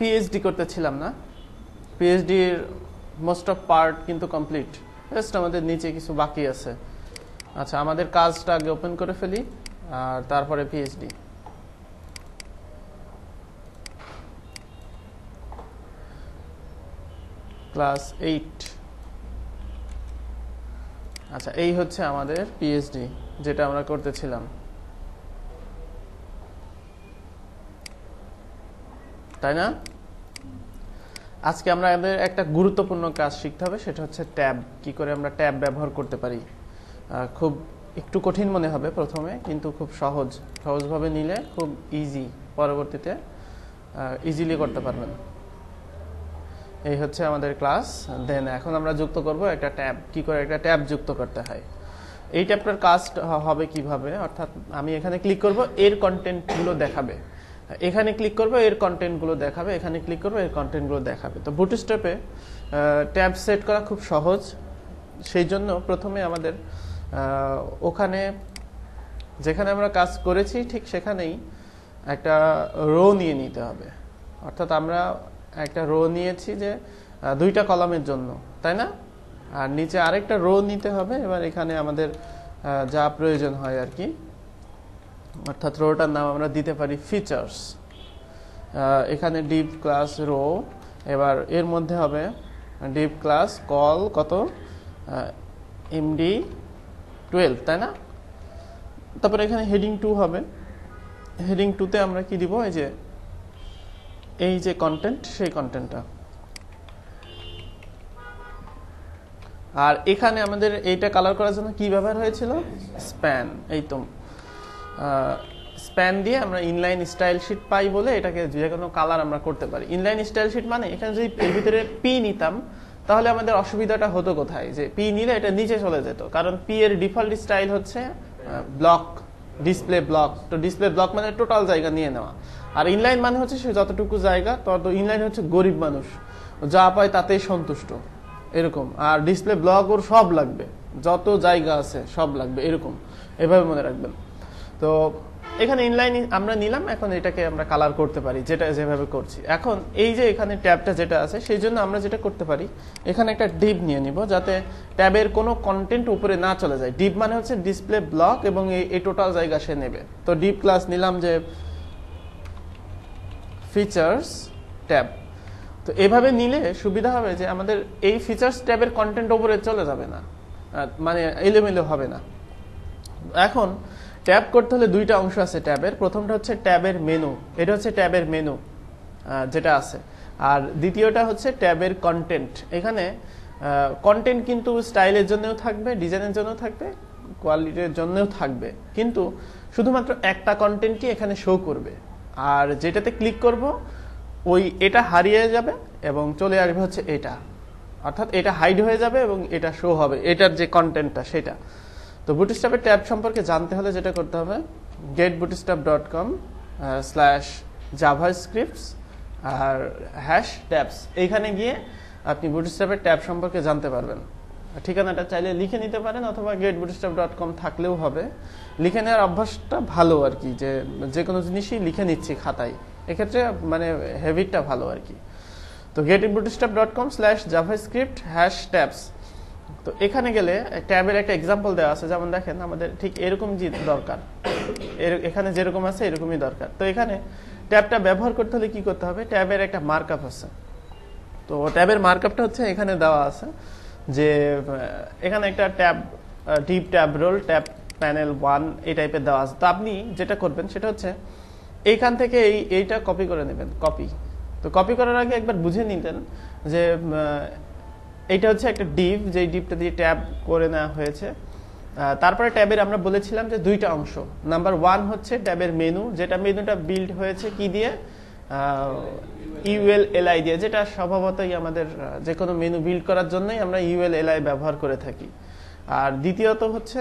PhD করতেছিলাম না পিএইচডির মোস্ট অফ পার্ট কিন্তু কমপ্লিট জাস্ট আমাদের নিচে কিছু বাকি আছে আচ্ছা আমাদের কাজটা আগে ওপেন করে ফেলি আর তারপরে পিএইচডি ক্লাস এইট আচ্ছা এই হচ্ছে আমাদের পিএইচডি যেটা আমরা করতেছিলাম তাই না আজকে আমরা আমাদের একটা গুরুত্বপূর্ণ কাজ শিখতে হবে সেটা হচ্ছে ট্যাব কি করে আমরা ট্যাব ব্যবহার করতে পারি খুব একটু কঠিন মনে হবে প্রথমে কিন্তু খুব সহজ সহজভাবে নিলে খুব ইজি পরবর্তীতে ইজিলি করতে পারবেন এই হচ্ছে আমাদের ক্লাস দেন এখন আমরা যুক্ত করব একটা ট্যাব কি করে একটা ট্যাব যুক্ত করতে হয় এই ট্যাবটার কাজ হবে কিভাবে অর্থাৎ আমি এখানে ক্লিক করব এর কন্টেন্টগুলো দেখাবে এখানে ক্লিক করবে এর কন্টেন্টগুলো দেখাবে এখানে ক্লিক করবে এর কন্টেন্টগুলো দেখাবে তো বুট স্টেপে ট্যাব সেট করা খুব সহজ সেই জন্য প্রথমে আমাদের ওখানে যেখানে আমরা কাজ করেছি ঠিক সেখানেই একটা রো নিয়ে নিতে হবে অর্থাৎ আমরা একটা রো নিয়েছি যে দুইটা কলামের জন্য তাই না আর নিচে আরেকটা রো নিতে হবে এবার এখানে আমাদের যা প্রয়োজন হয় আর কি অর্থাৎ রোটার নাম আমরা দিতে পারি ফিচার্স এখানে ডিপ ক্লাস রো এবার এর মধ্যে হবে ডিপ ক্লাস কল কত এমডি টুয়েলভ তাই না তারপরে এখানে হেডিং টু হবে হেডিং টুতে আমরা কি দিব এই যে এই যে কন্টেন্ট সেই কন্টেন্টটা আর এখানে আমাদের এইটা কালার করার জন্য কি ব্যবহার হয়েছিল স্প্যান এই তো স্প্যান দিয়ে আমরা ইনলাইন স্টাইল শিট পাই বলে এটাকে যে কোনো কালার আমরা করতে পারি ইনলাইন স্টাইল শিট মানে এখানে যদি এর ভিতরে পি নিতাম তাহলে আমাদের অসুবিধাটা হতো কোথায় যে পি নিলে এটা নিচে চলে যেত কারণ পি এর ডিফল্ট স্টাইল হচ্ছে ব্লক ডিসপ্লে ব্লক তো ডিসপ্লে ব্লক মানে টোটাল জায়গা নিয়ে নেওয়া আর ইনলাইন মানে হচ্ছে সে যতটুকু জায়গা তত ইনলাইন হচ্ছে গরিব মানুষ যা পায় তাতেই সন্তুষ্ট এরকম আর ডিসপ্লে ব্লক ওর সব লাগবে যত জায়গা আছে সব লাগবে এরকম এভাবে মনে রাখবেন তো এখানে ইনলাইন আমরা নিলাম এখন এটাকে আমরা কালার করতে পারি যেটা যেভাবে করছি এখন এই যে এখানে ট্যাবটা যেটা আছে সেই জন্য আমরা যেটা করতে পারি এখানে একটা ডিপ নিয়ে নিব যাতে ট্যাবের কোনো কন্টেন্ট উপরে না চলে যায় ডিপ মানে হচ্ছে ডিসপ্লে ব্লক এবং এই টোটাল জায়গা সে নেবে তো ডিপ ক্লাস নিলাম যে ফিচার্স ট্যাব তো এভাবে নিলে সুবিধা হবে যে আমাদের এই ফিচার্স ট্যাবের কন্টেন্ট উপরে চলে যাবে না মানে এলোমেলো হবে না এখন ট্যাব করতে হলে দুইটা অংশ আছে ট্যাবের প্রথমটা হচ্ছে ট্যাবের মেনু এটা হচ্ছে ট্যাবের মেনু যেটা আছে আর দ্বিতীয়টা হচ্ছে ট্যাবের কন্টেন্ট এখানে কন্টেন্ট কিন্তু স্টাইলের জন্যও থাকবে ডিজাইনের জন্য থাকবে কোয়ালিটির জন্যও থাকবে কিন্তু শুধুমাত্র একটা কন্টেন্টই এখানে শো করবে আর যেটাতে ক্লিক করব ওই এটা হারিয়ে যাবে এবং চলে আসবে হচ্ছে এটা অর্থাৎ এটা হাইড হয়ে যাবে এবং এটা শো হবে এটার যে কন্টেন্টটা সেটা তো বুটস্ট্যাপের ট্যাব সম্পর্কে জানতে হলে যেটা করতে হবে get Bootstrap dot com slash JavaScripts আর হ্যাশ ট্যাবস এইখানে গিয়ে আপনি বুটস্ট্যাপের ট্যাব সম্পর্কে জানতে পারবেন ঠিকানাটা চাইলে লিখে নিতে পারেন অথবা গেট বুটস্ট্যাপ ডট কম থাকলেও হবে লিখে নেওয়ার অভ্যাসটা ভালো আর কি যে যে কোনো জিনিসই লিখে নিচ্ছি খাতায় এক্ষেত্রে মানে হ্যাবিটটা ভালো আর কি তো get Bootstrap dot com slash JavaScript hash tabs তো এখানে গেলে ট্যাবের একটা এক্সাম্পল দেওয়া আছে যেমন দেখেন আমাদের ঠিক এরকম জি দরকার এখানে যেরকম আছে এরকমই দরকার তো এখানে ট্যাবটা ব্যবহার করতে হলে কি করতে হবে ট্যাবের একটা মার্কআপ আছে তো ট্যাবের মার্কআপটা হচ্ছে এখানে দেওয়া আছে যে এখানে একটা tab div tab role tab panel one এই টাইপের দেওয়া আছে তো আপনি যেটা করবেন সেটা হচ্ছে এইখান থেকে এই এইটা কপি করে নেবেন কপি তো কপি করার আগে একবার বুঝে নিতেন যে এটা হচ্ছে একটা ডিপ যে ডিপটা দিয়ে ট্যাব করে নেওয়া হয়েছে তারপরে ট্যাবের আমরা বলেছিলাম যে দুইটা অংশ নাম্বার ওয়ান হচ্ছে ট্যাবের মেনু যেটা মেনুটা বিল্ড হয়েছে কি দিয়ে ইউএল এলআই দিয়ে যেটা স্বভাবতই আমাদের যে কোনো মেনু বিল্ড করার জন্যই আমরা ইউএল এলআই ব্যবহার করে থাকি আর দ্বিতীয়ত হচ্ছে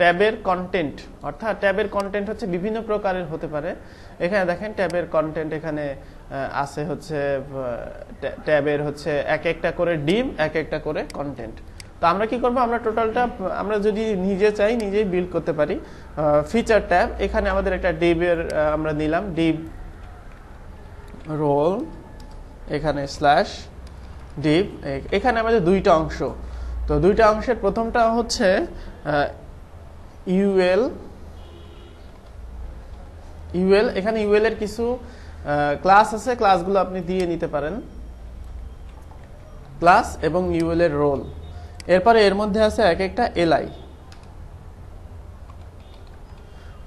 ট্যাবের কন্টেন্ট অর্থাৎ ট্যাবের কন্টেন্ট হচ্ছে বিভিন্ন প্রকারের হতে পারে এখানে দেখেন ট্যাবের কন্টেন্ট এখানে আছে হচ্ছে ট্যাবের হচ্ছে এক একটা করে ডিম এক একটা করে কন্টেন্ট তো আমরা কি করব আমরা টোটালটা আমরা যদি নিজে চাই নিজেই বিল্ড করতে পারি ফিচার ট্যাব এখানে আমাদের একটা ডিবের আমরা নিলাম ডিব রোল এখানে স্ল্যাশ ডিপ এখানে আমাদের দুইটা অংশ তো দুইটা অংশের প্রথমটা হচ্ছে ইউএল ইউএল এখানে ইউএল এর কিছু ক্লাস আছে ক্লাসগুলো আপনি দিয়ে নিতে পারেন ক্লাস এবং ইউএল এর রোল এরপরে এর মধ্যে আছে এক একটা এলআই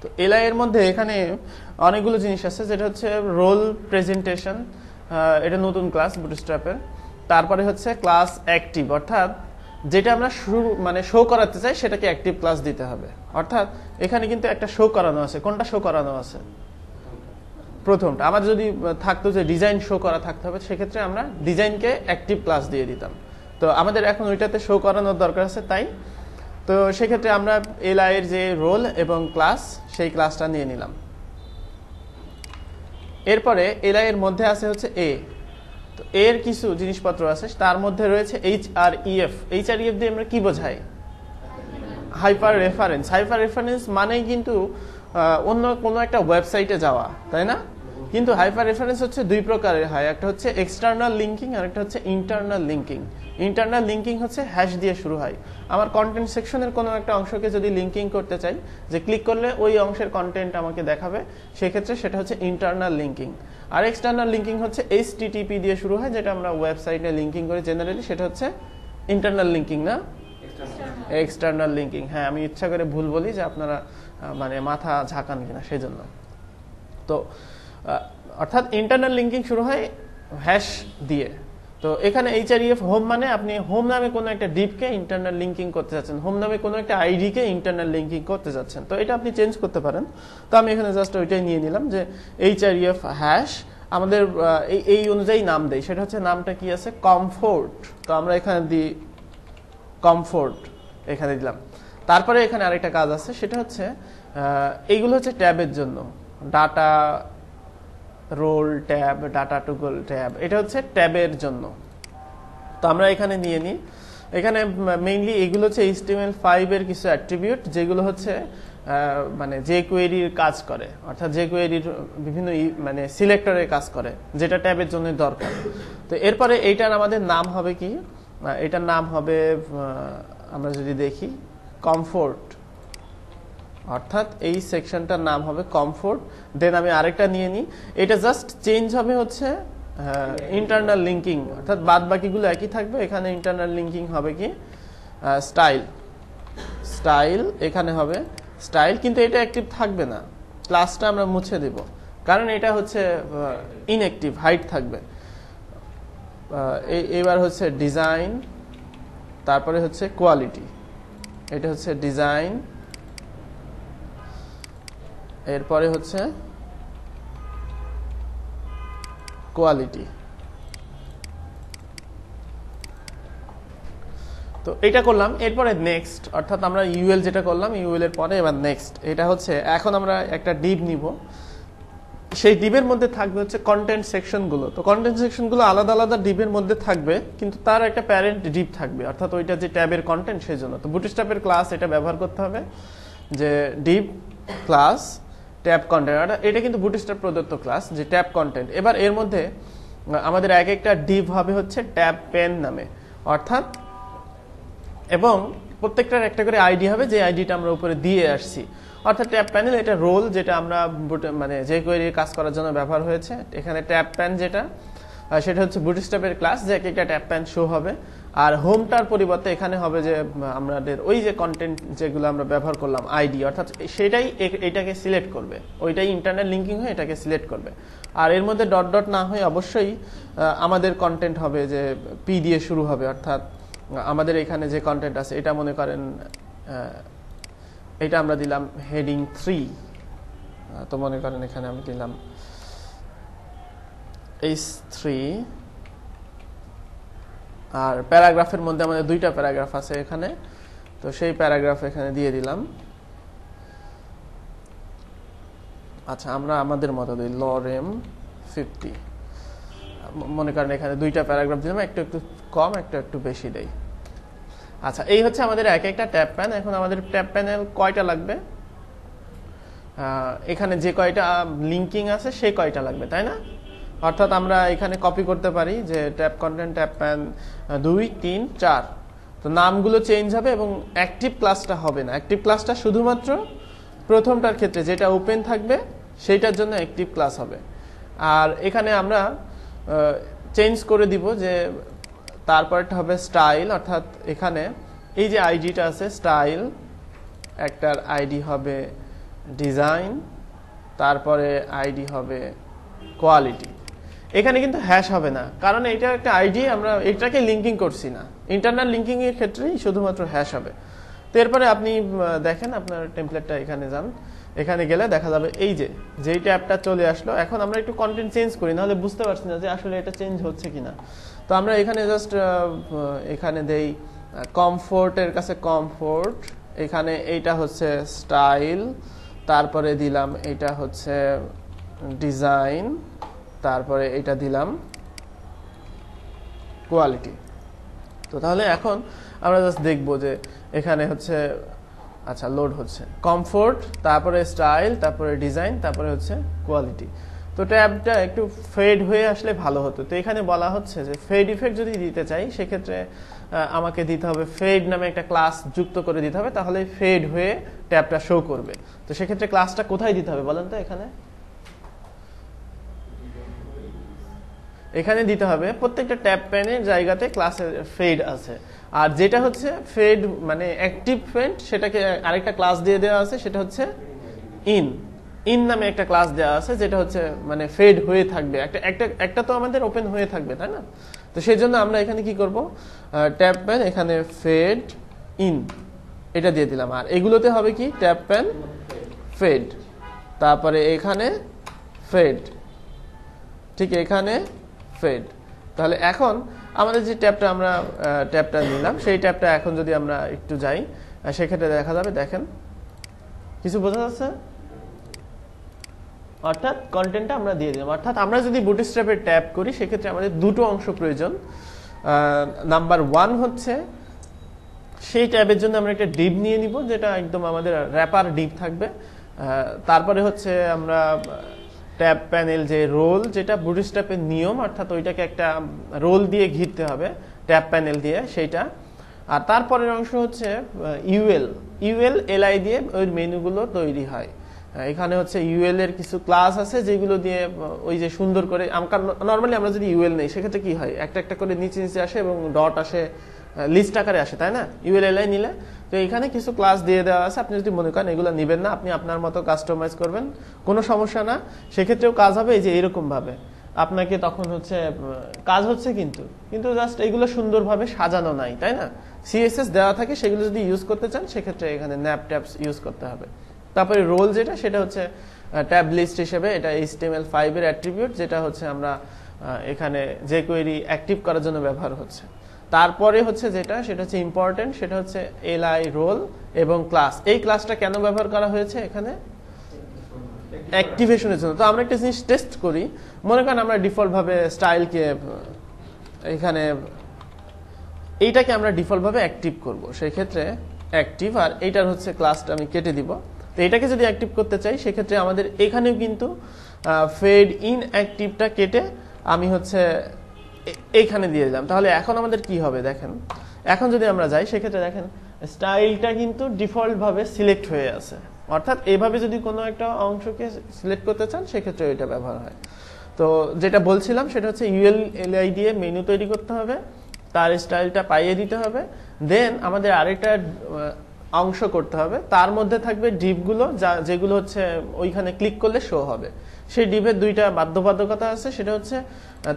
তো এলআই এর মধ্যে এখানে অনেকগুলো জিনিস আছে যেটা হচ্ছে রোল প্রেজেন্টেশন এটা নতুন ক্লাস বুটস্ট্র্যাপের তারপরে হচ্ছে ক্লাস অ্যাক্টিভ অর্থাৎ যেটা আমরা শুরু মানে শো করাতে চাই সেটাকে অ্যাক্টিভ ক্লাস দিতে হবে অর্থাৎ এখানে কিন্তু একটা শো করানো আছে কোনটা শো করানো আছে প্রথমটা আমার যদি থাকতো যে ডিজাইন শো করা থাকতে হবে সেক্ষেত্রে আমরা ডিজাইনকে অ্যাক্টিভ ক্লাস দিয়ে দিতাম তো আমাদের এখন ওইটাতে শো করানোর দরকার আছে তাই তো সেক্ষেত্রে আমরা এলআইয়ের যে রোল এবং ক্লাস সেই ক্লাসটা নিয়ে নিলাম এরপরে এলআইয়ের মধ্যে আছে হচ্ছে এ তো এর কিছু জিনিসপত্র আছে তার মধ্যে রয়েছে H R E F H R E F দিয়ে আমরা কি বোঝাই হাইপার রেফারেন্স হাইপার রেফারেন্স মানে কিন্তু অন্য কোনো একটা ওয়েবসাইটে যাওয়া তাই না কিন্তু হাইপার রেফারেন্স হচ্ছে দুই প্রকারের হয় একটা হচ্ছে এক্সটার্নাল লিঙ্কিং আর একটা হচ্ছে ইন্টারনাল লিঙ্কিং ইন্টারনাল লিঙ্কিং হচ্ছে হ্যাশ দিয়ে শুরু হয় আমার কন্টেন্ট সেকশনের কোনো একটা অংশকে যদি লিঙ্কিং করতে চাই যে ক্লিক করলে ওই অংশের কন্টেন্ট আমাকে দেখাবে সেক্ষেত্রে সেটা হচ্ছে ইন্টারনাল লিঙ্কিং আর এক্সটার্নাল লিঙ্কিং হচ্ছে এইচ টিটিপি দিয়ে শুরু হয় যেটা আমরা ওয়েবসাইটে লিঙ্কিং করি জেনারেলি সেটা হচ্ছে ইন্টারনাল লিঙ্কিং না এক্সটার্নাল লিঙ্কিং হ্যাঁ আমি ইচ্ছা করে ভুল বলি যে আপনারা মানে মাথা ঝাঁকান কিনা সেই জন্য তো অর্থাৎ ইন্টারনাল লিঙ্কিং শুরু হয় হ্যাশ দিয়ে তো এখানে এইচ আর ইএফ হোম মানে আপনি হোম নামে কোনো একটা ডিপকে ইন্টারনাল লিঙ্কিং করতে চাচ্ছেন হোম নামে কোনো একটা আইডিকে ইন্টারনাল লিঙ্কিং করতে চাচ্ছেন তো এটা আপনি চেঞ্জ করতে পারেন তো আমি এখানে জাস্ট ওইটাই নিয়ে নিলাম যে এইচ আর ইএফ হ্যাশ আমাদের এই অনুযায়ী নাম দেয় সেটা হচ্ছে নামটা কি আছে কমফোর্ট তো আমরা এখানে দিই কমফোর্ট এখানে দিলাম তারপরে এখানে আরেকটা কাজ আছে সেটা হচ্ছে এইগুলো হচ্ছে ট্যাবের জন্য data role tab data toggle tab এটা হচ্ছে ট্যাবের জন্য তো আমরা এখানে নিয়ে নিই এখানে মেইনলি এগুলো হচ্ছে এইচটিএমএল ফাইভের কিছু অ্যাট্রিবিউট যেগুলো হচ্ছে মানে যে কোয়েরির কাজ করে অর্থাৎ যে কোয়েরির বিভিন্ন মানে সিলেক্টরের কাজ করে যেটা ট্যাবের জন্য দরকার তো এরপরে এইটার আমাদের নাম হবে কি এটার নাম হবে আমরা যদি দেখি কমফোর্ট অর্থাৎ এই সেকশনটার নাম হবে কমফোর্ট দেন আমি আরেকটা নিয়ে নিই এটা জাস্ট চেঞ্জ হবে হচ্ছে ইন্টারনাল লিঙ্কিং অর্থাৎ বাদ বাকিগুলো একই থাকবে এখানে ইন্টারনাল লিঙ্কিং হবে কি স্টাইল স্টাইল এখানে হবে স্টাইল কিন্তু এটা অ্যাক্টিভ থাকবে না ক্লাসটা আমরা মুছে দেব কারণ এটা হচ্ছে ইনঅ্যাক্টিভ হাইট থাকবে এবার হচ্ছে ডিজাইন তারপরে হচ্ছে কোয়ালিটি এটা হচ্ছে ডিজাইন এরপরে হচ্ছে কোয়ালিটি তো এটা করলাম এরপরে নেক্সট অর্থাৎ আমরা ইউএল যেটা করলাম ইউএল এর পরে এবার নেক্সট এটা হচ্ছে এখন আমরা একটা ডিপ নিব সেই ডিবের মধ্যে থাকবে হচ্ছে কন্টেন্ট সেকশনগুলো তো কন্টেন্ট সেকশনগুলো আলাদা আলাদা ডিবের মধ্যে থাকবে কিন্তু তার একটা প্যারেন্ট ডিপ থাকবে অর্থাৎ ওইটা যে ট্যাবের কন্টেন্ট সেই জন্য তো বুটিস্টাপের ক্লাস এটা ব্যবহার করতে হবে যে ডিপ ক্লাস ট্যাব কন্টেন্ট এটা কিন্তু বুটিস্টার প্রদত্ত ক্লাস যে ট্যাব কন্টেন্ট এবার এর মধ্যে আমাদের এক একটা ডিভ হবে হচ্ছে ট্যাব পেন নামে অর্থাৎ এবং প্রত্যেকটার একটা করে আইডি হবে যে আইডিটা আমরা উপরে দিয়ে আসছি অর্থাৎ ট্যাব প্যানেল এটা রোল যেটা আমরা মানে যে কোয়েরির কাজ করার জন্য ব্যবহার হয়েছে এখানে ট্যাব প্যান যেটা সেটা হচ্ছে বুটিস্টাপের ক্লাস যে এক একটা ট্যাব প্যান শো হবে আর হোমটার পরিবর্তে এখানে হবে যে আমাদের ওই যে কন্টেন্ট যেগুলো আমরা ব্যবহার করলাম আইডি অর্থাৎ সেটাই এটাকে সিলেক্ট করবে ওইটাই ইন্টারনেট লিঙ্কিং হয়ে এটাকে সিলেক্ট করবে আর এর মধ্যে ডট ডট না হয়ে অবশ্যই আমাদের কন্টেন্ট হবে যে পি দিয়ে শুরু হবে অর্থাৎ আমাদের এখানে যে কন্টেন্ট আছে এটা মনে করেন এটা আমরা দিলাম হেডিং থ্রি তো মনে করেন এখানে আমি দিলাম এইচ থ্রি আর প্যারাগ্রাফের মধ্যে আমাদের দুইটা প্যারাগ্রাফ আছে এখানে তো সেই প্যারাগ্রাফ এখানে দিয়ে দিলাম আচ্ছা আমরা আমাদের মতো দিই লরেম ফিফটি মনে করেন এখানে দুইটা প্যারাগ্রাফ দিলাম একটু একটু কম একটু একটু বেশি দেই আচ্ছা এই হচ্ছে আমাদের এক একটা ট্যাপ প্যান এখন আমাদের ট্যাপ প্যানেল কয়টা লাগবে এখানে যে কয়টা লিঙ্কিং আছে সেই কয়টা লাগবে তাই না অর্থাৎ আমরা এখানে কপি করতে পারি যে ট্যাপ কন্টেন্ট ট্যাপ প্যান দুই তিন চার তো নামগুলো চেঞ্জ হবে এবং অ্যাক্টিভ ক্লাসটা হবে না অ্যাক্টিভ ক্লাসটা শুধুমাত্র প্রথমটার ক্ষেত্রে যেটা ওপেন থাকবে সেইটার জন্য অ্যাক্টিভ ক্লাস হবে আর এখানে আমরা চেঞ্জ করে দিব যে তারপরটা হবে স্টাইল অর্থাৎ এখানে এই যে আইডিটা আছে স্টাইল একটার আইডি হবে ডিজাইন তারপরে আইডি হবে কোয়ালিটি এখানে কিন্তু হ্যাশ হবে না কারণ এটা একটা আইডি আমরা এটাকে লিঙ্কিং করছি না ইন্টারনাল লিঙ্কিং এর ক্ষেত্রেই শুধুমাত্র হ্যাশ হবে তো এরপরে আপনি দেখেন আপনার টেমপ্লেটটা এখানে যান এখানে গেলে দেখা যাবে এই যে যেই ট্যাবটা চলে আসলো এখন আমরা একটু কন্টেন্ট চেঞ্জ করি নাহলে বুঝতে পারছি না যে আসলে এটা চেঞ্জ হচ্ছে কি না তো আমরা এখানে জাস্ট এখানে দেই কমফোর্টের কাছে কমফোর্ট এখানে এইটা হচ্ছে স্টাইল তারপরে দিলাম এটা হচ্ছে ডিজাইন তারপরে এটা দিলাম কোয়ালিটি তো তাহলে এখন আমরা জাস্ট দেখব যে এখানে হচ্ছে আচ্ছা লোড হচ্ছে কমফোর্ট তারপরে স্টাইল তারপরে ডিজাইন তারপরে হচ্ছে কোয়ালিটি তো ট্যাবটা একটু ফেড হয়ে আসলে ভালো হতো তো এখানে বলা হচ্ছে যে ফেড ইফেক্ট যদি দিতে চাই সেক্ষেত্রে আমাকে দিতে হবে ফেড নামে একটা ক্লাস যুক্ত করে দিতে হবে তাহলে ফেড হয়ে ট্যাবটা শো করবে তো সেক্ষেত্রে ক্লাসটা কোথায় দিতে হবে বলেন তো এখানে এখানে দিতে হবে প্রত্যেকটা ট্যাব প্যানের জায়গাতে ক্লাসের ফেড আছে আর যেটা হচ্ছে ফেড মানে অ্যাক্টিভ ফেড সেটাকে আরেকটা ক্লাস দিয়ে দেওয়া আছে সেটা হচ্ছে ইন ইন নামে একটা ক্লাস দেওয়া আছে যেটা হচ্ছে মানে ফেড হয়ে থাকবে একটা একটা একটা তো আমাদের ওপেন হয়ে থাকবে তাই না তো সেই জন্য আমরা এখানে কি করব ট্যাব প্যান এখানে ফেড ইন এটা দিয়ে দিলাম আর এগুলোতে হবে কি ট্যাব প্যান ফেড তারপরে এখানে ফেড ঠিক এখানে ফেড তাহলে এখন আমাদের যে ট্যাবটা আমরা ট্যাবটা নিলাম সেই ট্যাবটা এখন যদি আমরা একটু যাই সেক্ষেত্রে দেখা যাবে দেখেন কিছু বোঝা যাচ্ছে অর্থাৎ কন্টেন্টটা আমরা দিয়ে দিলাম অর্থাৎ আমরা যদি বুটস্ট্র্যাপে ট্যাপ করি সেক্ষেত্রে আমাদের দুটো অংশ প্রয়োজন নাম্বার ওয়ান হচ্ছে সেই ট্যাবের জন্য আমরা একটা ডিপ নিয়ে নিব যেটা একদম আমাদের র্যাপার ডিপ থাকবে তারপরে হচ্ছে আমরা ট্যাপ প্যানেল যে রোল যেটা বুটস্ট্র্যাপের নিয়ম অর্থাৎ ওইটাকে একটা রোল দিয়ে ঘিরতে হবে ট্যাপ প্যানেল দিয়ে সেইটা আর তারপরের অংশ হচ্ছে ইউএল ইউএল এলআই দিয়ে ওই মেনুগুলো তৈরি হয় এখানে হচ্ছে ইউএল এর কিছু ক্লাস আছে যেগুলো দিয়ে ওই যে সুন্দর করে নর্মালি আমরা যদি ইউএল নেই সেক্ষেত্রে কি হয় একটা একটা করে নিচে নিচে আসে এবং ডট আসে লিস্ট আকারে আসে তাই না ইউএল এলআই নিলে তো এখানে কিছু ক্লাস দিয়ে দেওয়া আছে আপনি যদি মনে করেন এগুলো নেবেন না আপনি আপনার মতো কাস্টমাইজ করবেন কোনো সমস্যা না সেক্ষেত্রেও কাজ হবে এই যে এরকমভাবে আপনাকে তখন হচ্ছে কাজ হচ্ছে কিন্তু কিন্তু জাস্ট এগুলো সুন্দরভাবে সাজানো নাই তাই না সিএসএস দেওয়া থাকে সেগুলো যদি ইউজ করতে চান সেক্ষেত্রে এখানে ন্যাপ ট্যাপস ইউজ করতে হবে তারপরে রোল যেটা সেটা হচ্ছে ট্যাব লিস্ট হিসেবে এটা এইচটিএমএল ফাইভের অ্যাট্রিবিউট যেটা হচ্ছে আমরা এখানে যে কোয়েরি অ্যাক্টিভ করার জন্য ব্যবহার হচ্ছে তারপরে হচ্ছে যেটা সেটা হচ্ছে ইম্পর্টেন্ট সেটা হচ্ছে এলআই রোল এবং ক্লাস এই ক্লাসটা কেন ব্যবহার করা হয়েছে এখানে অ্যাক্টিভেশনের জন্য তো আমরা একটা জিনিস টেস্ট করি মনে করেন আমরা ডিফল্টভাবে স্টাইলকে এখানে এইটাকে আমরা ডিফল্টভাবে অ্যাক্টিভ করব সেই ক্ষেত্রে অ্যাক্টিভ আর এইটার হচ্ছে ক্লাসটা আমি কেটে দিব তো এটাকে যদি অ্যাক্টিভ করতে চাই সেক্ষেত্রে আমাদের এখানেও কিন্তু ফেড ইন অ্যাক্টিভটা কেটে আমি হচ্ছে এইখানে দিয়ে দিলাম তাহলে এখন আমাদের কি হবে দেখেন এখন যদি আমরা যাই সেক্ষেত্রে দেখেন স্টাইলটা কিন্তু ডিফল্টভাবে সিলেক্ট হয়ে আছে অর্থাৎ এভাবে যদি কোনো একটা অংশকে সিলেক্ট করতে চান সেক্ষেত্রে এটা ব্যবহার হয় তো যেটা বলছিলাম সেটা হচ্ছে ইউএল এলআই দিয়ে মেনু তৈরি করতে হবে তার স্টাইলটা পাইয়ে দিতে হবে দেন আমাদের আরেকটা অংশ করতে হবে তার মধ্যে থাকবে ডিপগুলো যা যেগুলো হচ্ছে ওইখানে ক্লিক করলে শো হবে সেই ডিভের দুইটা বাধ্যবাধকতা আছে সেটা হচ্ছে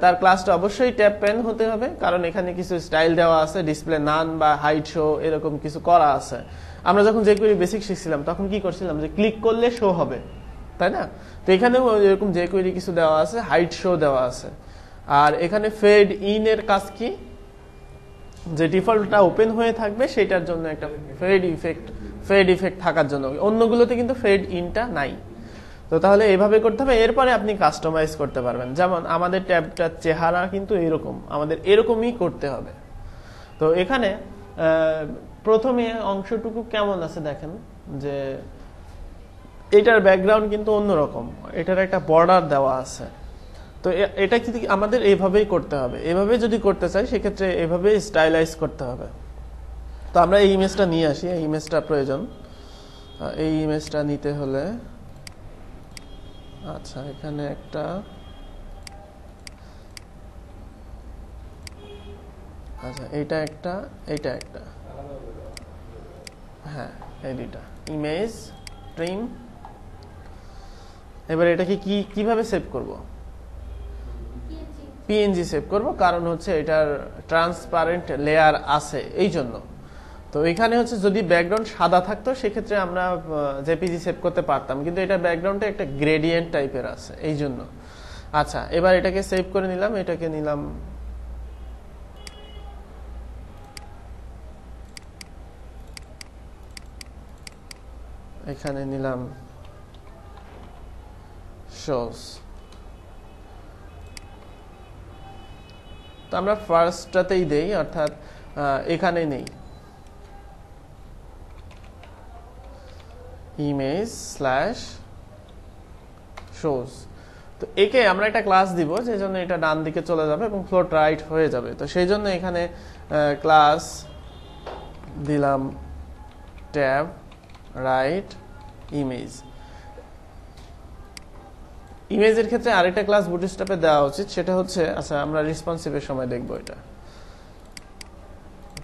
তার ক্লাসটা অবশ্যই ট্যাপ প্যান হতে হবে কারণ এখানে কিছু স্টাইল দেওয়া আছে ডিসপ্লে নান বা হাইট শো এরকম কিছু করা আছে আমরা যখন যে কুইরি বেসিক শিখছিলাম তখন কি করছিলাম যে ক্লিক করলে শো হবে তাই না তো এখানেও এরকম যে কুইরি কিছু দেওয়া আছে হাইট শো দেওয়া আছে আর এখানে ফেড ইন এর কাজ কি যে ডিফল্টটা ওপেন হয়ে থাকবে সেটার জন্য একটা ফেড ইফেক্ট ফেড ইফেক্ট থাকার জন্য অন্যগুলোতে কিন্তু ফেড ইনটা নাই তো তাহলে এইভাবে করতে হবে এরপরে আপনি কাস্টমাইজ করতে পারবেন যেমন আমাদের ট্যাবটার চেহারা কিন্তু এরকম আমাদের এরকমই করতে হবে তো এখানে প্রথমে অংশটুকু কেমন আছে দেখেন যে এটার ব্যাকগ্রাউন্ড কিন্তু অন্যরকম এটার একটা বর্ডার দেওয়া আছে তো এটা কিন্তু আমাদের এইভাবেই করতে হবে এভাবে যদি করতে চাই সেক্ষেত্রে এভাবে স্টাইলাইজ করতে হবে তো আমরা এই ইমেজটা নিয়ে আসি এই ইমেজটা প্রয়োজন এই ইমেজটা নিতে হলে আচ্ছা এখানে একটা আচ্ছা এইটা একটা এইটা একটা হ্যাঁ এই দুইটা ইমেজ ট্রিম এবার এটাকে কি কিভাবে সেভ করব পিএনজি সেভ করব কারণ হচ্ছে এটার ট্রান্সপারেন্ট লেয়ার আছে এই জন্য তো এখানে হচ্ছে যদি ব্যাকগ্রাউন্ড সাদা থাকতো সেক্ষেত্রে আমরা জেপিজি সেভ করতে পারতাম কিন্তু এটা ব্যাকগ্রাউন্ডটা একটা গ্রেডিয়েন্ট টাইপের আছে এই জন্য আচ্ছা এবার এটাকে সেভ করে নিলাম এটাকে নিলাম এখানে নিলাম শোস তো আমরা ফার্স্টটাতেই দেই অর্থাৎ এখানে নেই ইমেজ স্ল্যাশ শোজ তো একে আমরা একটা ক্লাস দিব সেই জন্য এটা ডান দিকে চলে যাবে এবং ফ্লোট রাইট হয়ে যাবে তো সেই জন্য এখানে ক্লাস দিলাম ট্যাব রাইট ইমেজ ইমেজের ক্ষেত্রে আরেকটা ক্লাস বুটস্ট্যাপে দেওয়া উচিত সেটা হচ্ছে আচ্ছা আমরা রেসপন্সিভের সময় দেখব এটা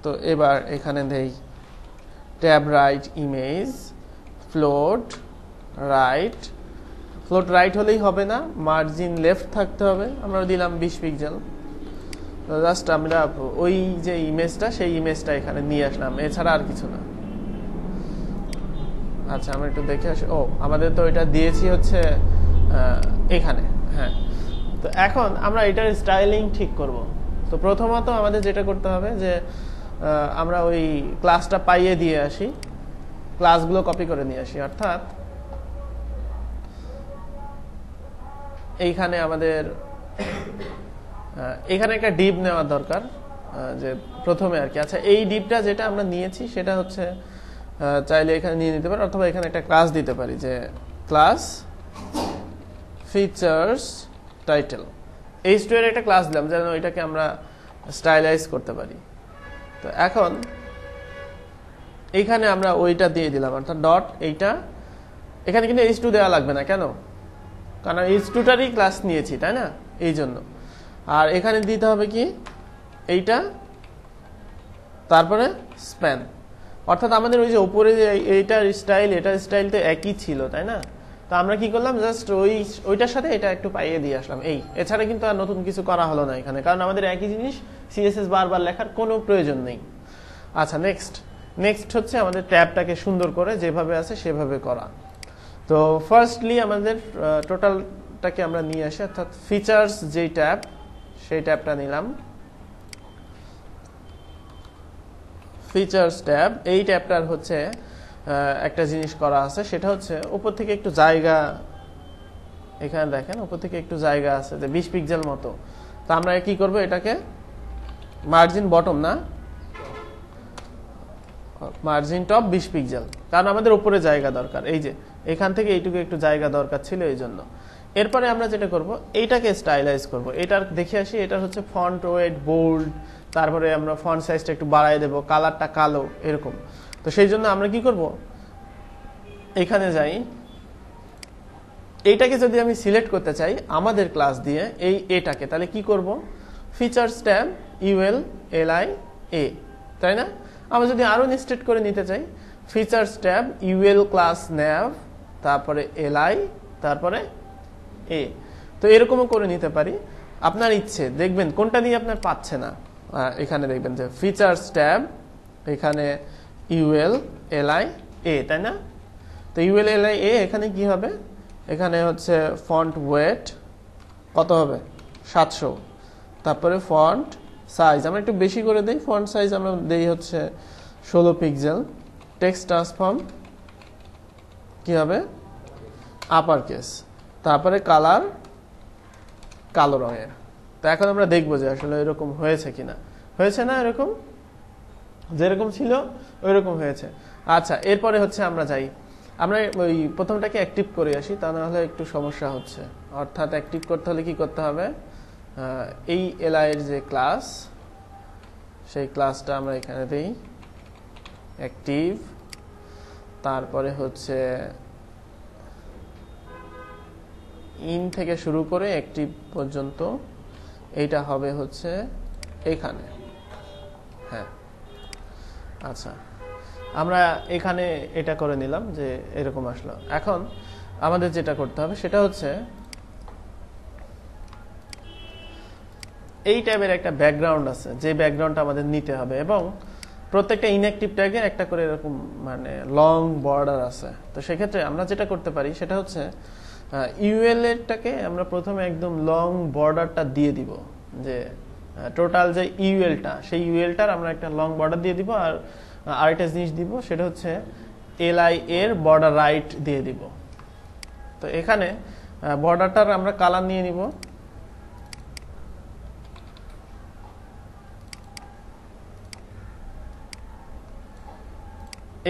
তো এবার এখানে দেই tab right image float right float right হলেই হবে না মার্জিন লেফট থাকতে হবে আমরা দিলাম বিশ পিক্সেল জাস্ট আমরা ওই যে ইমেজটা সেই ইমেজটা এখানে নিয়ে আসলাম এছাড়া আর কিছু না আচ্ছা আমরা একটু দেখে আসি ও আমাদের তো এটা দিয়েছি হচ্ছে এখানে হ্যাঁ তো এখন আমরা এটার স্টাইলিং ঠিক করব তো প্রথমত আমাদের যেটা করতে হবে যে আমরা ওই ক্লাসটা পাইয়ে দিয়ে আসি ক্লাসগুলো কপি করে নিয়ে আসি অর্থাৎ এইখানে আমাদের এখানে একটা ডিপ নেওয়া দরকার যে প্রথমে আর কি আচ্ছা এই ডিপটা যেটা আমরা নিয়েছি সেটা হচ্ছে চাইলে এখানে নিয়ে নিতে পারি অথবা এখানে একটা ক্লাস দিতে পারি যে ক্লাস ফিচার্স টাইটেল এই স্টুডেন্ট একটা ক্লাস দিলাম যেন ওইটাকে আমরা স্টাইলাইজ করতে পারি তো এখন এইখানে আমরা ওইটা দিয়ে দিলাম অর্থাৎ ডট এইটা এখানে কিন্তু এইচ টু দেওয়া লাগবে না কেন কারণ এইচ টুটারই ক্লাস নিয়েছি তাই না এই জন্য আর এখানে দিতে হবে কি এইটা তারপরে স্প্যান অর্থাৎ আমাদের ওই যে ওপরে যে এইটার স্টাইল এটার স্টাইল তো একই ছিল তাই না তো আমরা কি করলাম জাস্ট ওই ওইটার সাথে এটা একটু পাইয়ে দিয়ে আসলাম এই এছাড়া কিন্তু আর নতুন কিছু করা হলো না এখানে কারণ আমাদের একই জিনিস সিএসএস বারবার লেখার কোনো প্রয়োজন নেই আচ্ছা নেক্সট নেক্সট হচ্ছে আমাদের ট্যাবটাকে সুন্দর করে যেভাবে আছে সেভাবে করা তো ফার্স্টলি আমাদের টোটালটাকে আমরা নিয়ে আসি অর্থাৎ ফিচার্স যেই ট্যাব সেই ট্যাবটা নিলাম ফিচার্স ট্যাব এই ট্যাবটার হচ্ছে একটা জিনিস করা আছে সেটা হচ্ছে উপর থেকে একটু জায়গা এখানে দেখেন উপর থেকে একটু জায়গা আছে যে বিশ পিকজেল মতো তা আমরা কি করব এটাকে মার্জিন বটম না মার্জিন টপ বিশ পিক্সেল কারণ আমাদের উপরে জায়গা দরকার এই যে এখান থেকে এইটুকু একটু জায়গা দরকার ছিল এই জন্য এরপরে আমরা যেটা করব এইটাকে স্টাইলাইজ করব এটার দেখে আসি এটা হচ্ছে ফন্ট ওয়েট বোল্ড তারপরে আমরা ফন্ট সাইজটা একটু বাড়াই দেব কালারটা কালো এরকম তো সেই জন্য আমরা কি করব এখানে যাই এইটাকে যদি আমি সিলেক্ট করতে চাই আমাদের ক্লাস দিয়ে এই এটাকে তাহলে কি করব features stamp U L L I A তাই না আমরা যদি আরও নিশ্চিত করে নিতে চাই features tab U L class nav তারপরে এলআই তারপরে এ তো এরকমও করে নিতে পারি আপনার ইচ্ছে দেখবেন কোনটা দিয়ে আপনার পাচ্ছে না এখানে দেখবেন যে ফিচার্স ট্যাব এখানে ইউএল এলআই এ তাই না তো ইউএল এলআই এ এখানে কি হবে এখানে হচ্ছে ফন্ট ওয়েট কত হবে সাতশো তারপরে ফন্ট সাইজ আমরা একটু বেশি করে দিই ফন্ট সাইজ আমরা দেই হচ্ছে ষোলো পিক্সেল টেক্সট ট্রান্সফর্ম কী হবে আপার কেস তারপরে কালার কালো রঙের তো এখন আমরা দেখবো যে আসলে এরকম হয়েছে কিনা হয়েছে না এরকম যেরকম ছিল ওইরকম হয়েছে আচ্ছা এরপরে হচ্ছে আমরা যাই আমরা ওই প্রথমটাকে অ্যাক্টিভ করে আসি তা না হলে একটু সমস্যা হচ্ছে অর্থাৎ অ্যাক্টিভ করতে হলে কি করতে হবে এই এলআইয়ের যে ক্লাস সেই ক্লাসটা আমরা এখানে দিই অ্যাক্টিভ তারপরে হচ্ছে ইন থেকে শুরু করে অ্যাক্টিভ পর্যন্ত এইটা হবে হচ্ছে এখানে হ্যাঁ আচ্ছা আমরা এখানে এটা করে নিলাম যে এরকম আসলো এখন আমাদের যেটা করতে হবে সেটা হচ্ছে এই টাইপের একটা ব্যাকগ্রাউন্ড আছে যে ব্যাকগ্রাউন্ডটা আমাদের নিতে হবে এবং প্রত্যেকটা ইনঅ্যাক্টিভ ট্যাগের একটা করে এরকম মানে লং বর্ডার আছে তো সেক্ষেত্রে আমরা যেটা করতে পারি সেটা হচ্ছে ইউএল এরটাকে আমরা প্রথমে একদম লং বর্ডারটা দিয়ে দিব যে টোটাল যে ইউএলটা সেই ইউএলটার আমরা একটা লং বর্ডার দিয়ে দিব আর আরেকটা জিনিস দিব সেটা হচ্ছে এলআই এর বর্ডার রাইট দিয়ে দিব তো এখানে বর্ডারটার আমরা কালার নিয়ে নিব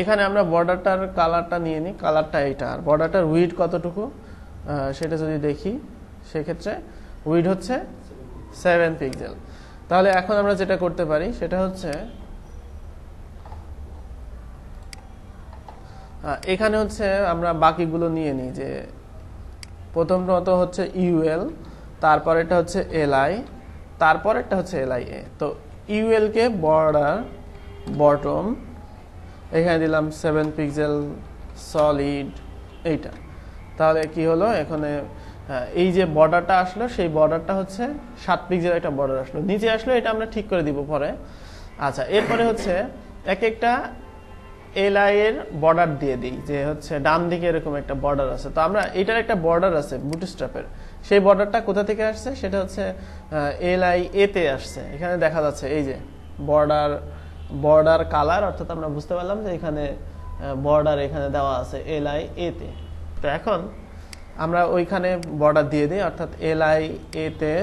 এখানে আমরা বর্ডারটার কালারটা নিয়ে নিই কালারটা এইটা আর বর্ডারটার উইড কতটুকু সেটা যদি দেখি সেক্ষেত্রে উইড হচ্ছে সেভেন পিক্সেল তাহলে এখন আমরা যেটা করতে পারি সেটা হচ্ছে এখানে হচ্ছে আমরা বাকিগুলো নিয়ে নিই যে প্রথমত হচ্ছে ইউএল তারপর এটা হচ্ছে এলআই তারপর এটা হচ্ছে এলআইএ তো ইউএলকে বর্ডার বটম এখানে দিলাম সেভেন পিক্সেল সলিড এইটা তাহলে কি হলো এখানে হ্যাঁ, এই যে বর্ডারটা আসলো সেই বর্ডারটা হচ্ছে সাত পিক্সেল একটা বর্ডার আসলো নিচে আসলো এটা আমরা ঠিক করে দিব পরে আচ্ছা এরপরে হচ্ছে এক একটা এলআইয়ের বর্ডার দিয়ে দিই যে হচ্ছে ডান দিকে এরকম একটা বর্ডার আছে তো আমরা এটার একটা বর্ডার আছে বুটস্ট্রাপের সেই বর্ডারটা কোথা থেকে আসছে সেটা হচ্ছে এলআই এতে আসছে এখানে দেখা যাচ্ছে এই যে বর্ডার বর্ডার কালার অর্থাৎ আমরা বুঝতে পারলাম যে এখানে বর্ডার এখানে দেওয়া আছে এল আই এতে তো এখন আমরা ওইখানে বর্ডার দিয়ে দিই অর্থাৎ এল আই এতে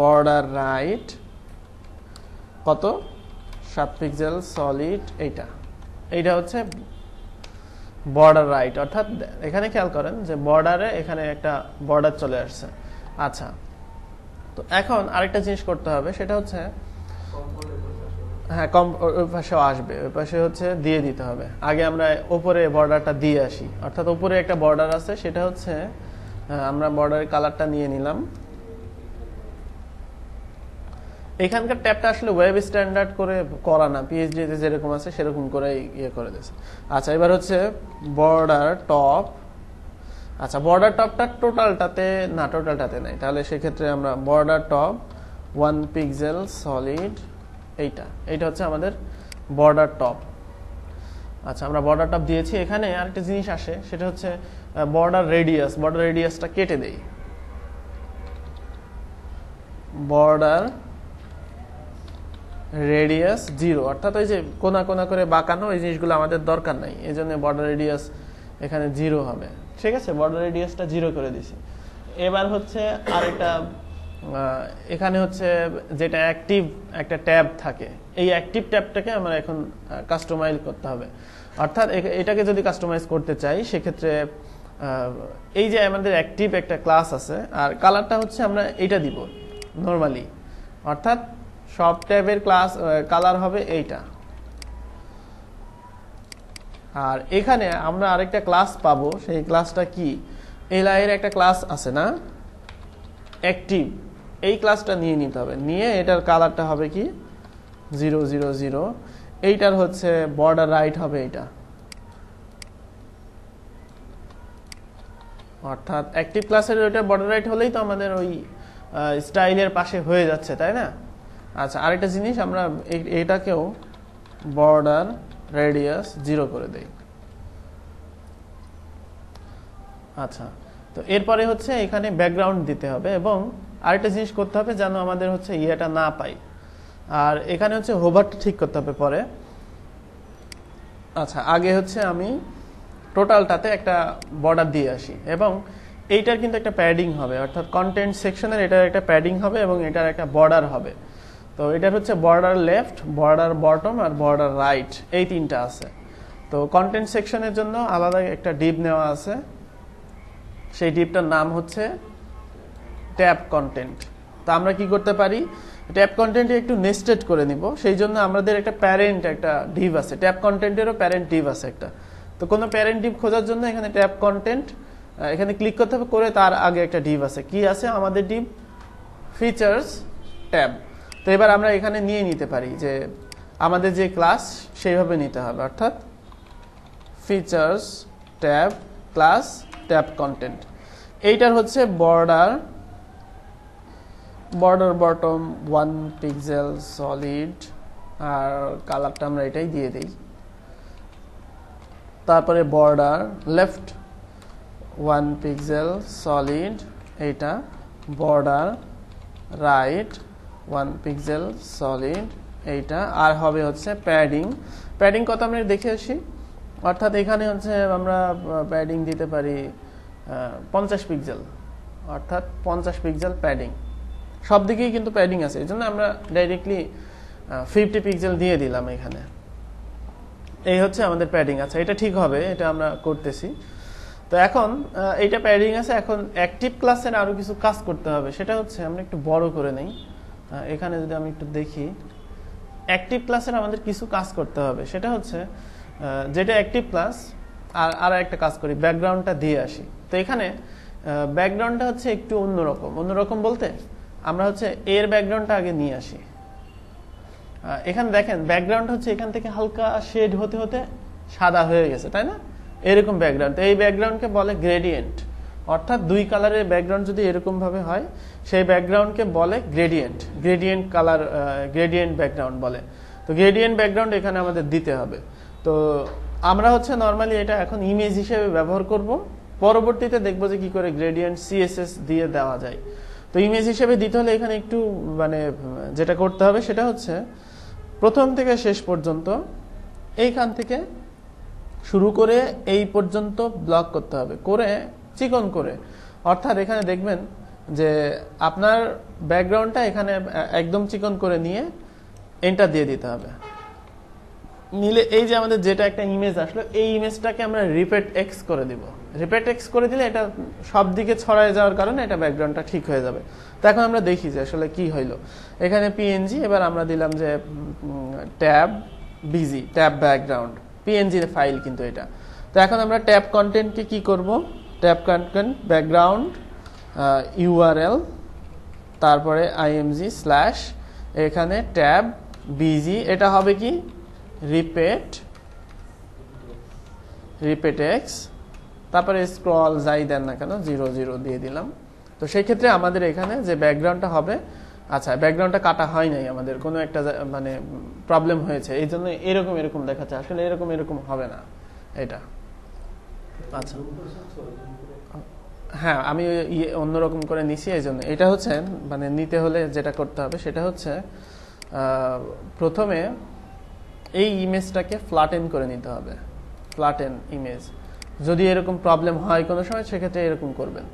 বর্ডার রাইট কত সাত পিক্সেল সলিড এইটা এইটা হচ্ছে বর্ডার রাইট অর্থাৎ এখানে খেয়াল করেন যে বর্ডারে এখানে একটা বর্ডার চলে আসছে আচ্ছা তো এখন আরেকটা জিনিস করতে হবে সেটা হচ্ছে হ্যাঁ কম ওই পাশেও আসবে ওই পাশে হচ্ছে দিয়ে দিতে হবে আগে আমরা ওপরে বর্ডারটা দিয়ে আসি অর্থাৎ ওপরে একটা বর্ডার আছে সেটা হচ্ছে হ্যাঁ, আমরা বর্ডারের কালারটা নিয়ে নিলাম এখানকার ট্যাপটা আসলে ওয়েব স্ট্যান্ডার্ড করে করা না পিএইচডিতে যেরকম আছে সেরকম করে ইয়ে করে দিয়েছে আচ্ছা এবার হচ্ছে বর্ডার টপ আচ্ছা বর্ডার টপটা টোটালটাতে না টোটালটাতে নাই তাহলে সেক্ষেত্রে আমরা border top one pixel solid এইটা এইটা হচ্ছে আমাদের বর্ডার টপ আচ্ছা আমরা বর্ডার টপ দিয়েছি এখানে আরেকটা জিনিস আসে সেটা হচ্ছে বর্ডার রেডিয়াস বর্ডার রেডিয়াসটা কেটে দেই বর্ডার রেডিয়াস জিরো অর্থাৎ ওই যে কোনা কোনা করে বাঁকানো এই জিনিসগুলো আমাদের দরকার নাই এই জন্য বর্ডার রেডিয়াস এখানে জিরো হবে ঠিক আছে বর্ডার রেডিয়াসটা জিরো করে দিছি এবার হচ্ছে আরেকটা এখানে হচ্ছে যেটা অ্যাক্টিভ একটা ট্যাব থাকে এই অ্যাক্টিভ ট্যাবটাকে আমরা এখন কাস্টমাইজ করতে হবে অর্থাৎ এটাকে যদি কাস্টমাইজ করতে চাই সেক্ষেত্রে এই যে আমাদের অ্যাক্টিভ একটা ক্লাস আছে আর কালারটা হচ্ছে আমরা এটা দিব নর্মালি অর্থাৎ সব ট্যাবের ক্লাস কালার হবে এইটা আর এখানে আমরা আরেকটা ক্লাস পাবো সেই ক্লাসটা কি এলআইয়ের একটা ক্লাস আছে না অ্যাক্টিভ এই ক্লাসটা নিয়ে নিতে হবে নিয়ে এটার কালারটা হবে কি জিরো জিরো জিরো এইটার হচ্ছে বর্ডার রাইট হবে এটা অর্থাৎ অ্যাক্টিভ ক্লাসের ওইটা বর্ডার রাইট হলেই তো আমাদের ওই স্টাইলের পাশে হয়ে যাচ্ছে তাই না আচ্ছা আরেকটা জিনিস আমরা এটাকেও বর্ডার রেডিয়াস জিরো করে দেই আচ্ছা তো এরপরে হচ্ছে এখানে ব্যাকগ্রাউন্ড দিতে হবে এবং আরেকটা জিনিস করতে হবে যেন আমাদের হচ্ছে ইয়েটা না পাই আর এখানে হচ্ছে হোভারটা ঠিক করতে হবে পরে আচ্ছা আগে হচ্ছে আমি টোটালটাতে একটা বর্ডার দিয়ে আসি এবং এইটার কিন্তু একটা প্যাডিং হবে অর্থাৎ কন্টেন্ট সেকশনের এটার একটা প্যাডিং হবে এবং এটার একটা বর্ডার হবে তো এটার হচ্ছে বর্ডার লেফট বর্ডার বটম আর বর্ডার রাইট এই তিনটা আছে তো কন্টেন্ট সেকশনের জন্য আলাদা একটা ডিপ নেওয়া আছে সেই ডিপটার নাম হচ্ছে ট্যাব কন্টেন্ট তা আমরা কি করতে পারি ট্যাব কন্টেন্টে একটু নেস্টেড করে নিব সেই জন্য আমাদের একটা প্যারেন্ট একটা ডিভ আছে ট্যাব কন্টেন্টেরও প্যারেন্ট ডিভ আছে একটা তো কোনো প্যারেন্ট ডিভ খোঁজার জন্য এখানে ট্যাব কন্টেন্ট এখানে ক্লিক করতে হবে করে তার আগে একটা ডিভ আছে কি আছে আমাদের ডিভ ফিচার্স ট্যাব তো এবার আমরা এখানে নিয়ে নিতে পারি যে আমাদের যে ক্লাস সেইভাবে নিতে হবে অর্থাৎ features tab class tab content এইটার হচ্ছে border border bottom one pixel solid আর কালারটা আমরা এটাই দিয়ে দিই তারপরে border left one pixel solid এইটা border right one pixel solid এইটা আর হবে হচ্ছে প্যাডিং প্যাডিং কত আমরা দেখে আসি অর্থাৎ এখানে হচ্ছে আমরা প্যাডিং দিতে পারি পঞ্চাশ পিক্সেল অর্থাৎ পঞ্চাশ পিক্সেল প্যাডিং সব দিকেই কিন্তু প্যাডিং আছে এই জন্য আমরা ডাইরেক্টলি ফিফটি পিক্সেল দিয়ে দিলাম এখানে এই হচ্ছে আমাদের প্যাডিং আছে আচ্ছা, এটা ঠিক হবে এটা আমরা করতেছি তো এখন এটা প্যাডিং আছে এখন অ্যাক্টিভ ক্লাসের আরও কিছু কাজ করতে হবে সেটা হচ্ছে আমরা একটু বড় করে নেই এখানে যদি আমি একটু দেখি অ্যাক্টিভ ক্লাসের আমাদের কিছু কাজ করতে হবে সেটা হচ্ছে যেটা অ্যাক্টিভ ক্লাস আর আর একটা কাজ করি ব্যাকগ্রাউন্ডটা দিয়ে আসি তো এখানে ব্যাকগ্রাউন্ডটা হচ্ছে একটু অন্যরকম অন্যরকম বলতে আমরা হচ্ছে এর ব্যাকগ্রাউন্ডটা আগে নিয়ে আসি এখানে দেখেন ব্যাকগ্রাউন্ড হচ্ছে এখান থেকে হালকা শেড হতে হতে সাদা হয়ে গেছে তাই না এরকম ব্যাকগ্রাউন্ড এই ব্যাকগ্রাউন্ডকে বলে গ্রেডিয়েন্ট অর্থাৎ দুই কালারের ব্যাকগ্রাউন্ড যদি এরকমভাবে হয় সেই ব্যাকগ্রাউন্ডকে বলে gradient gradient colour gradient background বলে তো গ্রেডিয়েন্ট ব্যাকগ্রাউন্ড এখানে আমাদের দিতে হবে তো আমরা হচ্ছে নর্মালি এটা এখন ইমেজ হিসেবে ব্যবহার করব পরবর্তীতে দেখবো যে কি করে গ্রেডিয়েন্ট সিএসএস দিয়ে দেওয়া যায় তো ইমেজ হিসেবে দিতে হলে এখানে একটু মানে যেটা করতে হবে সেটা হচ্ছে প্রথম থেকে শেষ পর্যন্ত এইখান থেকে শুরু করে এই পর্যন্ত ব্লক করতে হবে করে চিকন করে অর্থাৎ এখানে দেখবেন যে আপনার ব্যাকগ্রাউন্ডটা এখানে একদম চিকন করে নিয়ে এন্টার দিয়ে দিতে হবে নিলে এই যে আমাদের যেটা একটা ইমেজ আসলো এই ইমেজটাকে আমরা রিপেট এক্স করে দিব রিপেট এক্স করে দিলে এটা সব দিকে ছড়ায় যাওয়ার কারণে এটা ব্যাকগ্রাউন্ডটা ঠিক হয়ে যাবে তো এখন আমরা দেখি যে আসলে কি হইলো এখানে পিএনজি এবার আমরা দিলাম যে tab B G tab background P N G file কিন্তু এটা তো এখন আমরা ট্যাব কন্টেন্টকে কি করব ট্যাব কন্টেন্ট ব্যাকগ্রাউন্ড ইউআরএল তারপরে আইএমজি স্ল্যাশ এখানে ট্যাব বিজি এটা হবে কি রিপেট রিপেট এক্স তারপরে স্ক্রল যাই দেন না কেন জিরো জিরো দিয়ে দিলাম তো সেই ক্ষেত্রে আমাদের এখানে যে ব্যাকগ্রাউন্ডটা হবে আচ্ছা ব্যাকগ্রাউন্ডটা কাটা হয় নাই আমাদের কোনো একটা মানে প্রবলেম হয়েছে এই জন্য এরকম এরকম দেখাচ্ছে আসলে এরকম এরকম হবে না এটা আচ্ছা হ্যাঁ আমি ইয়ে অন্যরকম করে নিছি এই জন্য এটা হচ্ছে মানে নিতে হলে যেটা করতে হবে সেটা হচ্ছে প্রথমে এই ইমেজটাকে ফ্লাটেন করে নিতে হবে ফ্লাটেন ইমেজ যদি এরকম প্রবলেম হয় কোনো সময় সেক্ষেত্রে এরকম করবেন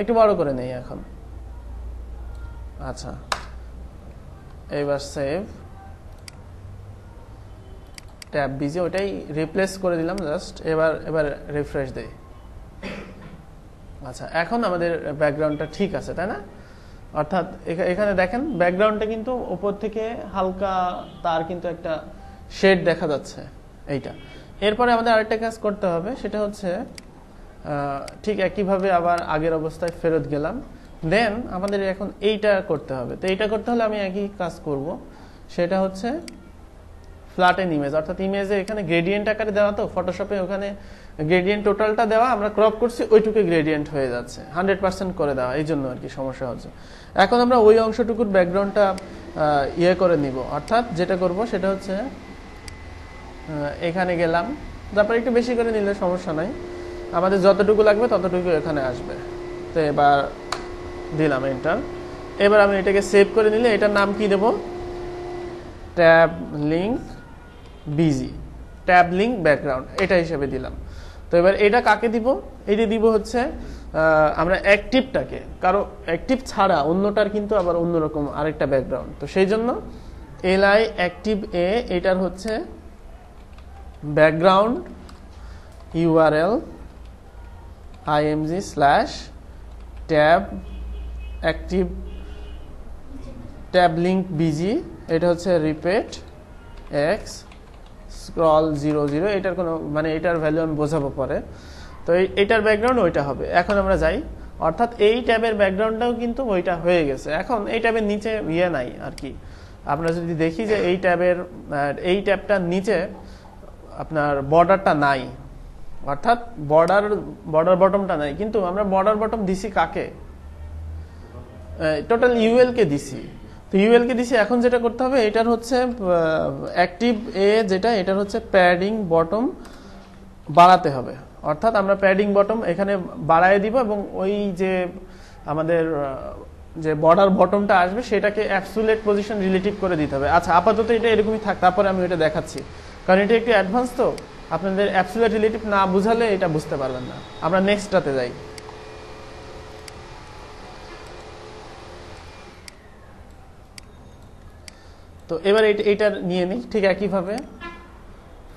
একটু বড় করে নেই এখন আচ্ছা এবার সেভ ট্যাব বিজি ওটাই রিপ্লেস করে দিলাম জাস্ট এবার এবার রিফ্রেশ দেই আচ্ছা এখন আমাদের ব্যাকগ্রাউন্ডটা ঠিক আছে তাই না অর্থাৎ এখানে দেখেন ব্যাকগ্রাউন্ডটা কিন্তু ওপর থেকে হালকা তার কিন্তু একটা শেড দেখা যাচ্ছে এইটা এরপরে আমাদের আরেকটা কাজ করতে হবে সেটা হচ্ছে ঠিক একইভাবে আবার আগের অবস্থায় ফেরত গেলাম দেন আমাদের এখন এইটা করতে হবে তো এইটা করতে হলে আমি একই কাজ করব সেটা হচ্ছে ফ্ল্যাটেন ইমেজ অর্থাৎ ইমেজে এখানে গ্রেডিয়েন্ট আকারে দেওয়া তো ফটোশপে ওখানে গ্রেডিয়েন্ট টোটালটা দেওয়া আমরা ক্রপ করছি ওইটুকু গ্রেডিয়েন্ট হয়ে যাচ্ছে হান্ড্রেড পার্সেন্ট করে দেওয়া এই জন্য আর কি সমস্যা হচ্ছে এখন আমরা ওই অংশটুকুর ব্যাকগ্রাউন্ডটা ইয়ে করে নিব অর্থাৎ যেটা করব সেটা হচ্ছে এখানে গেলাম তারপর একটু বেশি করে নিলে সমস্যা নাই আমাদের যতটুকু লাগবে ততটুকু এখানে আসবে তো এবার দিলাম এন্টার এবার আমি এটাকে সেভ করে নিলে এটার নাম কি দেব tab link B G tab link background এটা হিসেবে দিলাম তো এবার এটা কাকে দিব এটি দিব হচ্ছে আমরা অ্যাক্টিভটাকে কারো অ্যাক্টিভ ছাড়া অন্যটার কিন্তু আবার অন্যরকম আরেকটা ব্যাকগ্রাউন্ড তো সেই জন্য এলআই অ্যাক্টিভ এ এটার হচ্ছে background url img slash tab active tab link B G এটা হচ্ছে repeat X scroll zero zero এটার কোনো মানে এটার ভ্যালু আমি বোঝাবো পরে তো এটার ব্যাকগ্রাউন্ড ওইটা হবে এখন আমরা যাই অর্থাৎ এই ট্যাবের ব্যাকগ্রাউন্ডটাও কিন্তু ওইটা হয়ে গেছে এখন এই ট্যাবের নিচে ইয়ে নাই আর কি আমরা যদি দেখি যে এই ট্যাবের এই ট্যাবটার নিচে আপনার বর্ডারটা নাই অর্থাৎ বর্ডার বর্ডার বটমটা নাই কিন্তু আমরা বর্ডার বটম দিছি কাকে টোটাল ইউএলকে দিছি তো ইউএলকে দিছি এখন যেটা করতে হবে এটার হচ্ছে অ্যাক্টিভ এ যেটা এটার হচ্ছে প্যাডিং বটম বাড়াতে হবে অর্থাৎ আমরা প্যাডিং বটম এখানে বাড়ায় দিব এবং ওই যে আমাদের যে বর্ডার বটমটা আসবে সেটাকে অ্যাপসুলেট পজিশন রিলেটিভ করে দিতে হবে আচ্ছা আপাতত এটা এরকমই থাক তারপরে আমি এটা দেখাচ্ছি কারণ এটা একটু অ্যাডভান্স তো আপনাদের অ্যাপসুলেট রিলেটিভ না বুঝালে এটা বুঝতে পারবেন না আমরা নেক্সটটাতে যাই তো এবার এইটা নিয়ে নিই ঠিক একইভাবে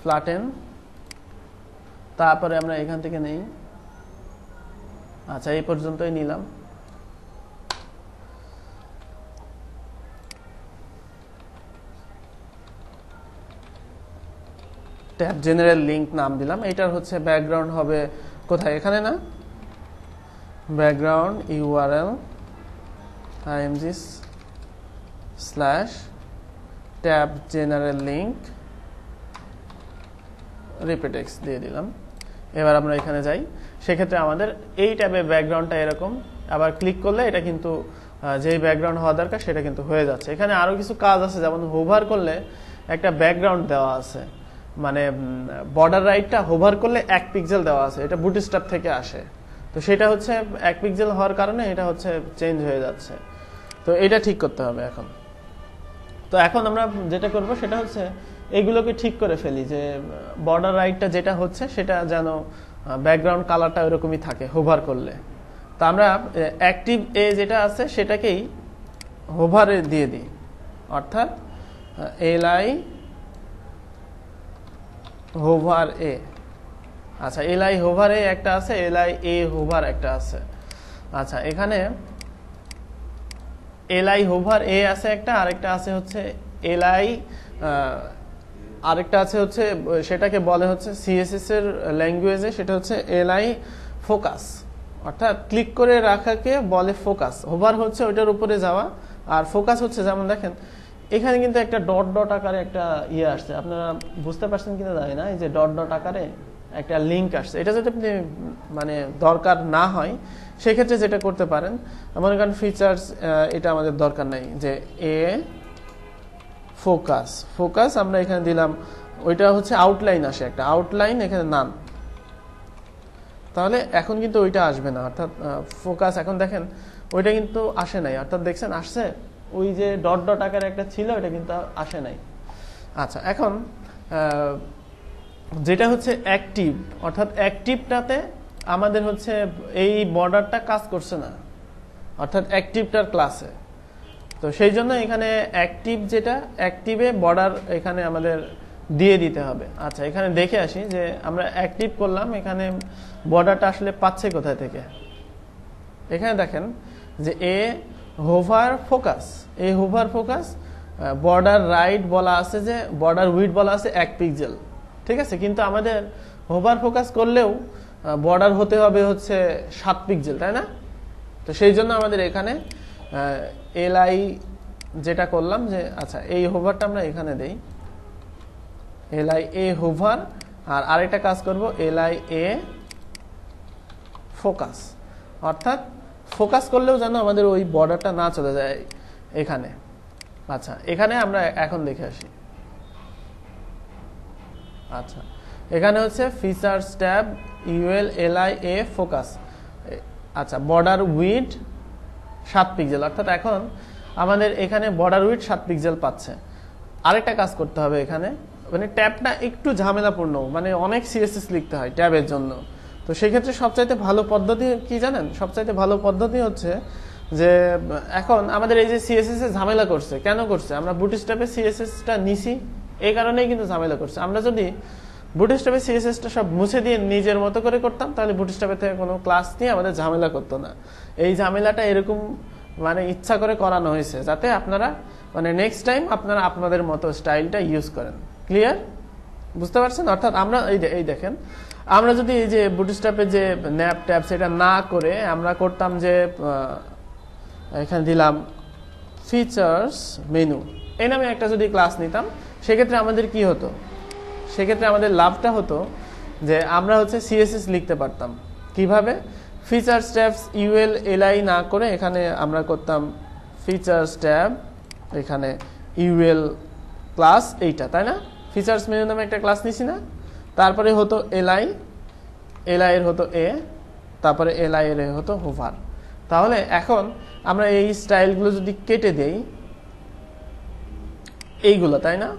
ফ্লাটেন তারপরে আমরা এখান থেকে নেই আচ্ছা এই পর্যন্তই নিলাম ট্যাব জেনারেল লিঙ্ক নাম দিলাম এটার হচ্ছে ব্যাকগ্রাউন্ড হবে কোথায় এখানে না background U R L I M G slash tab general link repeat X দিয়ে দিলাম এবার আমরা এখানে যাই সেক্ষেত্রে আমাদের এই ট্যাবে ব্যাকগ্রাউন্ডটা এরকম আবার ক্লিক করলে এটা কিন্তু যেই ব্যাকগ্রাউন্ড হওয়া দরকার সেটা কিন্তু হয়ে যাচ্ছে এখানে আরও কিছু কাজ আছে যেমন হোভার করলে একটা ব্যাকগ্রাউন্ড দেওয়া আছে মানে বর্ডার রাইটটা হোভার করলে এক পিক্সেল দেওয়া আছে এটা স্টাপ থেকে আসে তো সেটা হচ্ছে এক পিক্সেল হওয়ার কারণে এটা হচ্ছে চেঞ্জ হয়ে যাচ্ছে তো এটা ঠিক করতে হবে এখন তো এখন আমরা যেটা করব সেটা হচ্ছে এগুলোকে ঠিক করে ফেলি যে বর্ডার রাইটটা যেটা হচ্ছে সেটা যেন ব্যাকগ্রাউন্ড কালারটা ওইরকমই থাকে হোভার করলে তো আমরা অ্যাক্টিভ এ যেটা আছে সেটাকেই হোভারে দিয়ে দিই অর্থাৎ এল আই হোভার এ আচ্ছা এলআই হোভার এ একটা আছে এলআই এ হোভার একটা আছে আচ্ছা এখানে এলআই হোভার এ আছে একটা আরেকটা আছে হচ্ছে এলআই আরেকটা আছে হচ্ছে সেটাকে বলে হচ্ছে সিএসএস এর ল্যাঙ্গুয়েজে সেটা হচ্ছে এলআই ফোকাস অর্থাৎ ক্লিক করে রাখাকে বলে ফোকাস হোভার হচ্ছে ওইটার উপরে যাওয়া আর ফোকাস হচ্ছে যেমন দেখেন এখানে কিন্তু একটা ডট ডট আকারে একটা ইয়ে আসছে আপনারা বুঝতে পারছেন কিনা জানি না এই যে ডট ডট আকারে একটা লিঙ্ক আসছে এটা যদি আপনি মানে দরকার না হয় সেক্ষেত্রে যেটা করতে পারেন মনে করেন ফিচার্স এটা আমাদের দরকার নাই যে এ ফোকাস ফোকাস আমরা এখানে দিলাম ওইটা হচ্ছে আউটলাইন আসে একটা আউটলাইন এখানে নাম তাহলে এখন কিন্তু ওইটা আসবে না অর্থাৎ ফোকাস এখন দেখেন ওইটা কিন্তু আসে নাই অর্থাৎ দেখছেন আসছে ওই যে ডট ডট আকারে একটা ছিল এটা কিন্তু আসে নাই আচ্ছা এখন যেটা হচ্ছে অ্যাক্টিভ অর্থাৎ অ্যাক্টিভটাতে আমাদের হচ্ছে এই বর্ডারটা কাজ করছে না অর্থাৎ অ্যাক্টিভটার ক্লাসে তো সেই জন্য এখানে অ্যাক্টিভ যেটা অ্যাক্টিভে বর্ডার এখানে আমাদের দিয়ে দিতে হবে আচ্ছা এখানে দেখে আসি যে আমরা অ্যাক্টিভ করলাম এখানে বর্ডারটা আসলে পাচ্ছে কোথায় থেকে এখানে দেখেন যে এ হোভার ফোকাস এই হুভার ফোকাস বর্ডার রাইট বলা আছে যে বর্ডার উইড বলা আছে এক পিক্সেল ঠিক আছে কিন্তু আমাদের হোভার ফোকাস করলেও বর্ডার হতে হবে হচ্ছে সাত পিক্সেল তাই না তো সেই জন্য আমাদের এখানে এলআই যেটা করলাম যে আচ্ছা এই হোভারটা আমরা এখানে দেই এলআই এ হোভার আর আরেকটা কাজ করব এলআই এ ফোকাস অর্থাৎ ফোকাস করলেও যেন আমাদের ওই বর্ডারটা না চলে যায় এখানে আচ্ছা এখানে আমরা এখন দেখে আসি আচ্ছা এখানে হচ্ছে features tab U L L I A focus আচ্ছা বর্ডার উইড সাত পিকজেল অর্থাৎ এখন আমাদের এখানে বর্ডার উইড সাত পিকজেল পাচ্ছে আরেকটা কাজ করতে হবে এখানে মানে ট্যাবটা একটু ঝামেলাপূর্ণ মানে অনেক সিরিয়াসিস লিখতে হয় ট্যাবের জন্য তো সেক্ষেত্রে সবচাইতে ভালো পদ্ধতি কি জানেন সবচাইতে ভালো পদ্ধতি হচ্ছে যে এখন আমাদের এই যে সিএসএস এ ঝামেলা করছে কেন করছে আমরা বুটস্ট্যাপে সিএসএসটা নিছি এই কারণেই কিন্তু ঝামেলা করছে আমরা যদি বুটস্ট্যাপে সিএসএসটা সব মুছে দিয়ে নিজের মতো করে করতাম তাহলে বুটস্ট্যাপে থেকে কোনো ক্লাস নিয়ে আমাদের ঝামেলা করতো না এই ঝামেলাটা এরকম মানে ইচ্ছা করে করানো হয়েছে যাতে আপনারা মানে নেক্সট টাইম আপনারা আপনাদের মতো স্টাইলটা ইউজ করেন ক্লিয়ার বুঝতে পারছেন অর্থাৎ আমরা এই এই দেখেন আমরা যদি এই যে বুটস্ট্যাপে যে ন্যাপ ট্যাপ সেটা না করে আমরা করতাম যে এখানে দিলাম ফিচার্স মেনু এই নামে একটা যদি ক্লাস নিতাম সেক্ষেত্রে আমাদের কি হতো সেক্ষেত্রে আমাদের লাভটা হতো যে আমরা হচ্ছে সিএসএস লিখতে পারতাম কিভাবে ফিচার স্ট্যাপস ইউএল এলআই না করে এখানে আমরা করতাম ফিচার স্ট্যাপ এখানে ইউএল ক্লাস এইটা তাই না ফিচার্স মেনু নামে একটা ক্লাস নিছি না তারপরে হতো এলআই এলআইয়ের হতো এ তারপরে এলআই এর হতো হোভার তাহলে এখন আমরা এই স্টাইলগুলো যদি কেটে দেই এইগুলো তাই না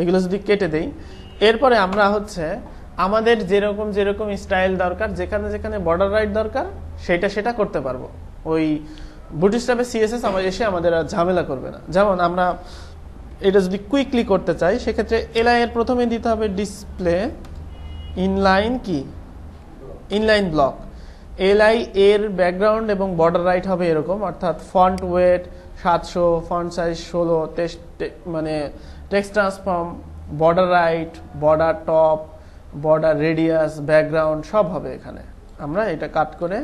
এগুলো যদি কেটে দেই এরপরে আমরা হচ্ছে আমাদের যেরকম যেরকম স্টাইল দরকার যেখানে যেখানে বর্ডার রাইট দরকার সেটা সেটা করতে পারবো ওই বুটিস্টাপে সিএসএস আমার এসে আমাদের আর ঝামেলা করবে না যেমন আমরা এটা যদি কুইকলি করতে চাই সেক্ষেত্রে এলাইয়ের প্রথমে দিতে হবে ডিসপ্লে ইনলাইন কি ইনলাইন ব্লক এলআই এর ব্যাকগ্রাউন্ড এবং বর্ডার রাইট হবে এরকম অর্থাৎ ফন্ট ওয়েট সাতশো ফন্ট সাইজ ষোলো টেক্সট মানে text transform border right border top border radius background সব হবে এখানে আমরা এটা কাট করে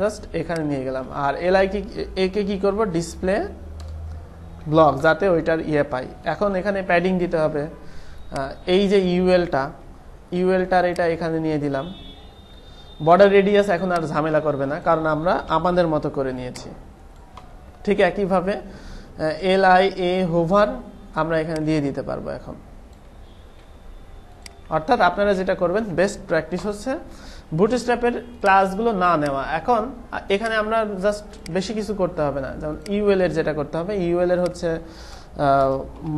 জাস্ট এখানে নিয়ে গেলাম আর এলআইকে একে কী করবো ডিসপ্লে ব্লক যাতে ওইটার ইয়ে পাই এখন এখানে প্যাডিং দিতে হবে এই যে ইউএলটা ইউএলটার এটা এখানে নিয়ে দিলাম বর্ডার রেডিয়াস এখন আর ঝামেলা করবে না কারণ আমরা আমাদের মতো করে নিয়েছি ঠিক একইভাবে এল আই এ হোভার আমরা এখানে দিয়ে দিতে পারবো এখন অর্থাৎ আপনারা যেটা করবেন বেস্ট প্র্যাকটিস হচ্ছে বুটস্ট্র্যাপের ক্লাসগুলো না নেওয়া এখন এখানে আমরা জাস্ট বেশি কিছু করতে হবে না যেমন ইউএল এর যেটা করতে হবে ইউএল এর হচ্ছে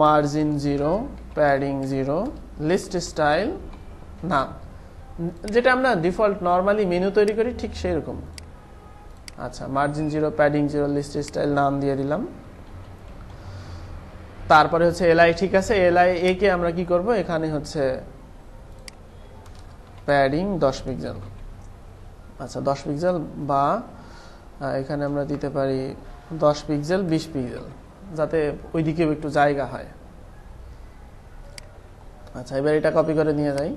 margin zero padding zero list style none যেটা আমরা ডিফল্ট নর্মালি মেনু তৈরি করি ঠিক সেরকম আচ্ছা margin zero padding zero list style none দিয়ে দিলাম তারপরে হচ্ছে এলআই ঠিক আছে এলআই এ কে আমরা কি করব এখানে হচ্ছে প্যাডিং দশ পিক্সেল আচ্ছা দশ পিক্সেল বা এখানে আমরা দিতে পারি দশ পিক্সেল বিশ পিক্সেল যাতে ওইদিকেও একটু জায়গা হয় আচ্ছা এবার এটা কপি করে নিয়ে যাই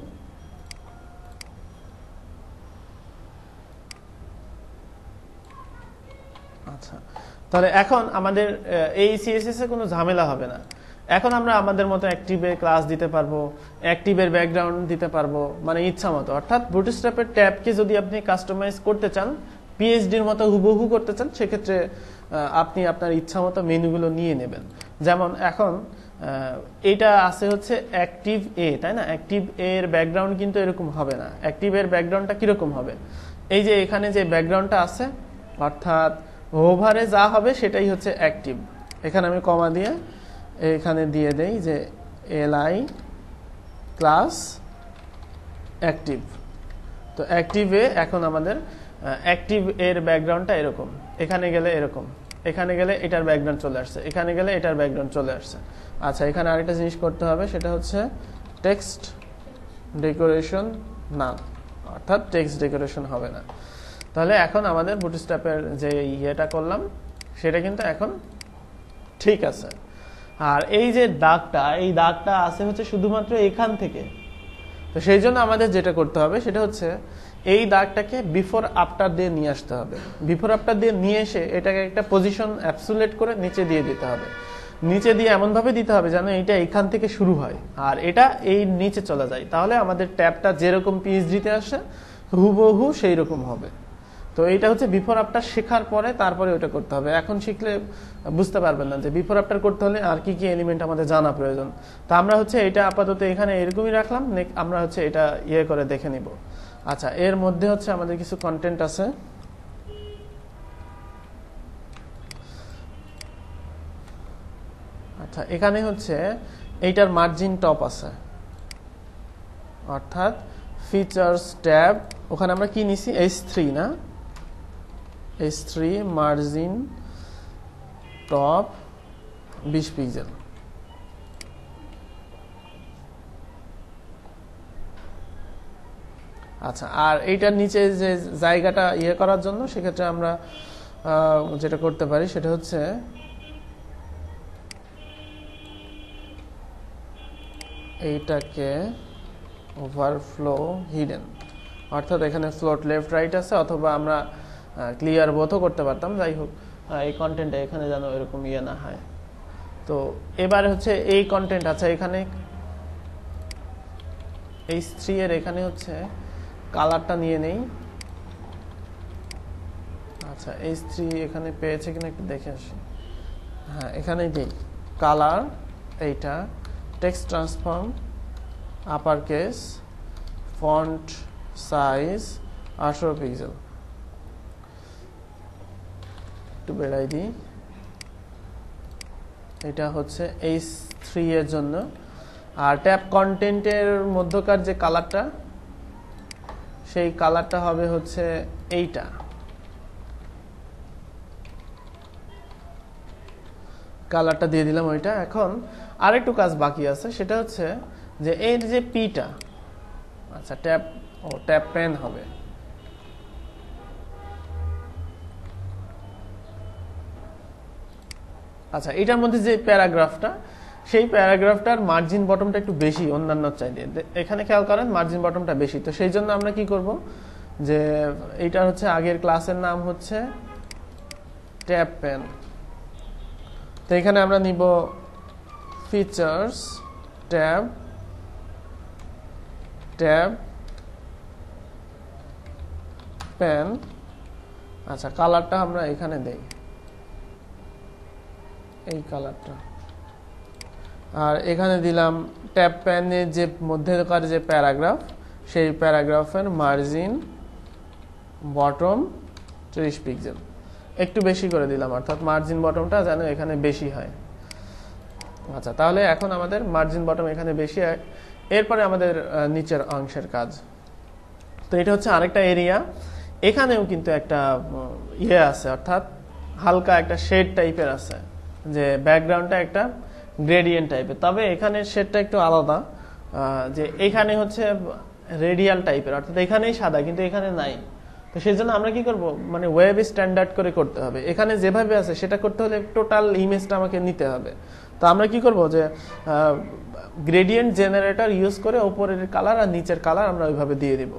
তাহলে এখন আমাদের এই এ কোনো ঝামেলা হবে না এখন আমরা আমাদের মতো অ্যাক্টিভে ক্লাস দিতে পারবো অ্যাক্টিভের ব্যাকগ্রাউন্ড দিতে পারবো মানে ইচ্ছা মতো অর্থাৎ বুটস্ট্র্যাপের ট্যাবকে যদি আপনি কাস্টমাইজ করতে চান পিএইচডির মতো হুবহু করতে চান সেক্ষেত্রে আপনি আপনার ইচ্ছা মতো মেনুগুলো নিয়ে নেবেন যেমন এখন এটা আছে হচ্ছে অ্যাক্টিভ এ তাই না অ্যাক্টিভ এর ব্যাকগ্রাউন্ড কিন্তু এরকম হবে না অ্যাক্টিভ এর ব্যাকগ্রাউন্ডটা কীরকম হবে এই যে এখানে যে ব্যাকগ্রাউন্ডটা আছে অর্থাৎ ওভারে যা হবে সেটাই হচ্ছে অ্যাক্টিভ এখানে আমি কমা দিয়ে এখানে দিয়ে দেই যে এল আই ক্লাস অ্যাক্টিভ তো অ্যাক্টিভে এখন আমাদের অ্যাক্টিভ এর ব্যাকগ্রাউন্ডটা এরকম এখানে গেলে এরকম এখানে গেলে এটার ব্যাকগ্রাউন্ড চলে আসছে এখানে গেলে এটার ব্যাকগ্রাউন্ড চলে আসছে আচ্ছা এখানে আরেকটা জিনিস করতে হবে সেটা হচ্ছে টেক্সট ডেকোরেশন না অর্থাৎ টেক্সট ডেকোরেশন হবে না তাহলে এখন আমাদের বুটস্ট্যাপের যে ইয়েটা করলাম সেটা কিন্তু এখন ঠিক আছে আর এই যে দাগটা এই দাগটা আছে হচ্ছে শুধুমাত্র এখান থেকে তো সেই জন্য আমাদের যেটা করতে হবে সেটা হচ্ছে এই দাগটাকে বিফোর আফটার দিয়ে নিয়ে আসতে হবে বিফোর আফটার দিয়ে নিয়ে এসে এটাকে একটা পজিশন অ্যাপসুলেট করে নিচে দিয়ে দিতে হবে নিচে দিয়ে এমনভাবে দিতে হবে যেন এটা এখান থেকে শুরু হয় আর এটা এই নিচে চলে যায় তাহলে আমাদের ট্যাপটা যেরকম পিএইচডিতে আসে হুবহু সেই রকম হবে তো এটা হচ্ছে বিফোর আপটার শেখার পরে তারপরে ওটা করতে হবে এখন শিখলে বুঝতে পারবেন না যে বিফোর আপটার করতে হলে আর কি কি এলিমেন্ট আমাদের জানা প্রয়োজন তো আমরা হচ্ছে এটা আপাতত এখানে এরকমই রাখলাম আমরা হচ্ছে এটা ইয়ে করে দেখে নিব আচ্ছা এর মধ্যে হচ্ছে আমাদের কিছু কন্টেন্ট আছে আচ্ছা এখানে হচ্ছে এইটার মার্জিন টপ আছে অর্থাৎ ফিচার্স ট্যাব ওখানে আমরা কি নিছি এইচ থ্রি না s3 margin top 20 পিক্সেল আচ্ছা আর এইটার নিচে যে জায়গাটা ইয়ে করার জন্য সেক্ষেত্রে আমরা যেটা করতে পারি সেটা হচ্ছে এইটাকে ওভারফ্লো হিডেন অর্থাৎ এখানে ফ্লোট লেফট রাইট আছে অথবা আমরা ক্লিয়ার বোধও করতে পারতাম যাই হোক হ্যাঁ, এই কন্টেন্টটা এখানে যেন এরকম ইয়ে না হয় তো এবার হচ্ছে এই কন্টেন্ট আছে আচ্ছা, এখানে এই থ্রি এর এখানে হচ্ছে কালারটা নিয়ে নেই আচ্ছা এই স্ত্রী এখানে পেয়েছে কিনা একটু দেখে আসি হ্যাঁ এখানে দিই কালার এইটা text transform uppercase font size আঠেরো পিক্সেল একটু বেড়াই দিই এটা হচ্ছে এইচ থ্রি এর জন্য আর ট্যাপ কন্টেন্টের মধ্যকার যে কালারটা সেই কালারটা হবে হচ্ছে এইটা কালারটা দিয়ে দিলাম ওইটা এখন আরেকটু কাজ বাকি আছে সেটা হচ্ছে যে এর যে পিটা আচ্ছা ট্যাপ ও ট্যাপ প্যান হবে আচ্ছা এটার মধ্যে যে প্যারাগ্রাফটা সেই প্যারাগ্রাফটার মার্জিন বটমটা একটু বেশি অন্যান্য চাইলে এখানে খেয়াল করেন মার্জিন বটমটা বেশি তো সেই জন্য আমরা কি করব যে এইটা হচ্ছে আগের ক্লাসের নাম হচ্ছে ট্যাপ প্যান তো এখানে আমরা নিব ফিচার্স ট্যাব ট্যাব প্যান আচ্ছা কালারটা আমরা এখানে দেই এই কালারটা আর এখানে দিলাম ট্যাপ প্যানের যে মধ্যেকার যে প্যারাগ্রাফ সেই প্যারাগ্রাফের মার্জিন বটম ত্রিশ পিক্সেল একটু বেশি করে দিলাম অর্থাৎ মার্জিন বটমটা যেন এখানে বেশি হয় আচ্ছা তাহলে এখন আমাদের মার্জিন বটম এখানে বেশি হয় এরপরে আমাদের নিচের অংশের কাজ তো এটা হচ্ছে আরেকটা এরিয়া এখানেও কিন্তু একটা ইয়ে আছে অর্থাৎ হালকা একটা শেড টাইপের আছে যে ব্যাকগ্রাউন্ডটা একটা গ্রেডিয়েন্ট টাইপের তবে এখানে শেডটা একটু আলাদা যে এখানে হচ্ছে রেডিয়াল টাইপের অর্থাৎ এখানেই সাদা কিন্তু এখানে নাই তো সেই জন্য আমরা কি করব মানে ওয়েব স্ট্যান্ডার্ড করে করতে হবে এখানে যেভাবে আছে সেটা করতে হলে টোটাল ইমেজটা আমাকে নিতে হবে তো আমরা কি করব যে গ্রেডিয়েন্ট জেনারেটর ইউজ করে ওপরের কালার আর নিচের কালার আমরা ওইভাবে দিয়ে দেব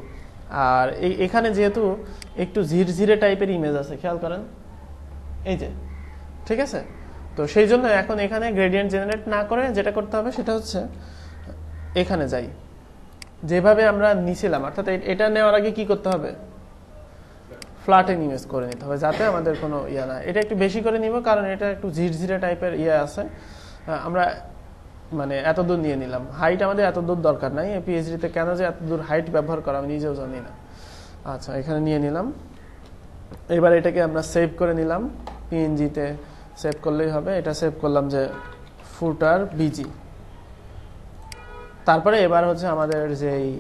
আর এখানে যেহেতু একটু ঝিরঝিরে টাইপের ইমেজ আছে খেয়াল করেন এই যে ঠিক আছে তো সেই জন্য এখন এখানে গ্রেডিয়েন্ট জেনারেট না করে যেটা করতে হবে সেটা হচ্ছে এখানে যাই যেভাবে আমরা নিছিলাম অর্থাৎ এটা নেওয়ার আগে কি করতে হবে ফ্ল্যাটে ইউজ করে নিতে হবে যাতে আমাদের কোনো ইয়া না এটা একটু বেশি করে নিব কারণ এটা একটু ঝিরঝিরে টাইপের ইয়ে আছে আমরা মানে এত দূর নিয়ে নিলাম হাইট আমাদের এত দূর দরকার নাই পিএইচডিতে কেন যে এত দূর হাইট ব্যবহার করা আমি নিজেও জানি না আচ্ছা এখানে নিয়ে নিলাম এবার এটাকে আমরা সেভ করে নিলাম পিএনজিতে সেভ করলেই হবে এটা সেভ করলাম যে ফুটার বিজি তারপরে এবার হচ্ছে আমাদের যেই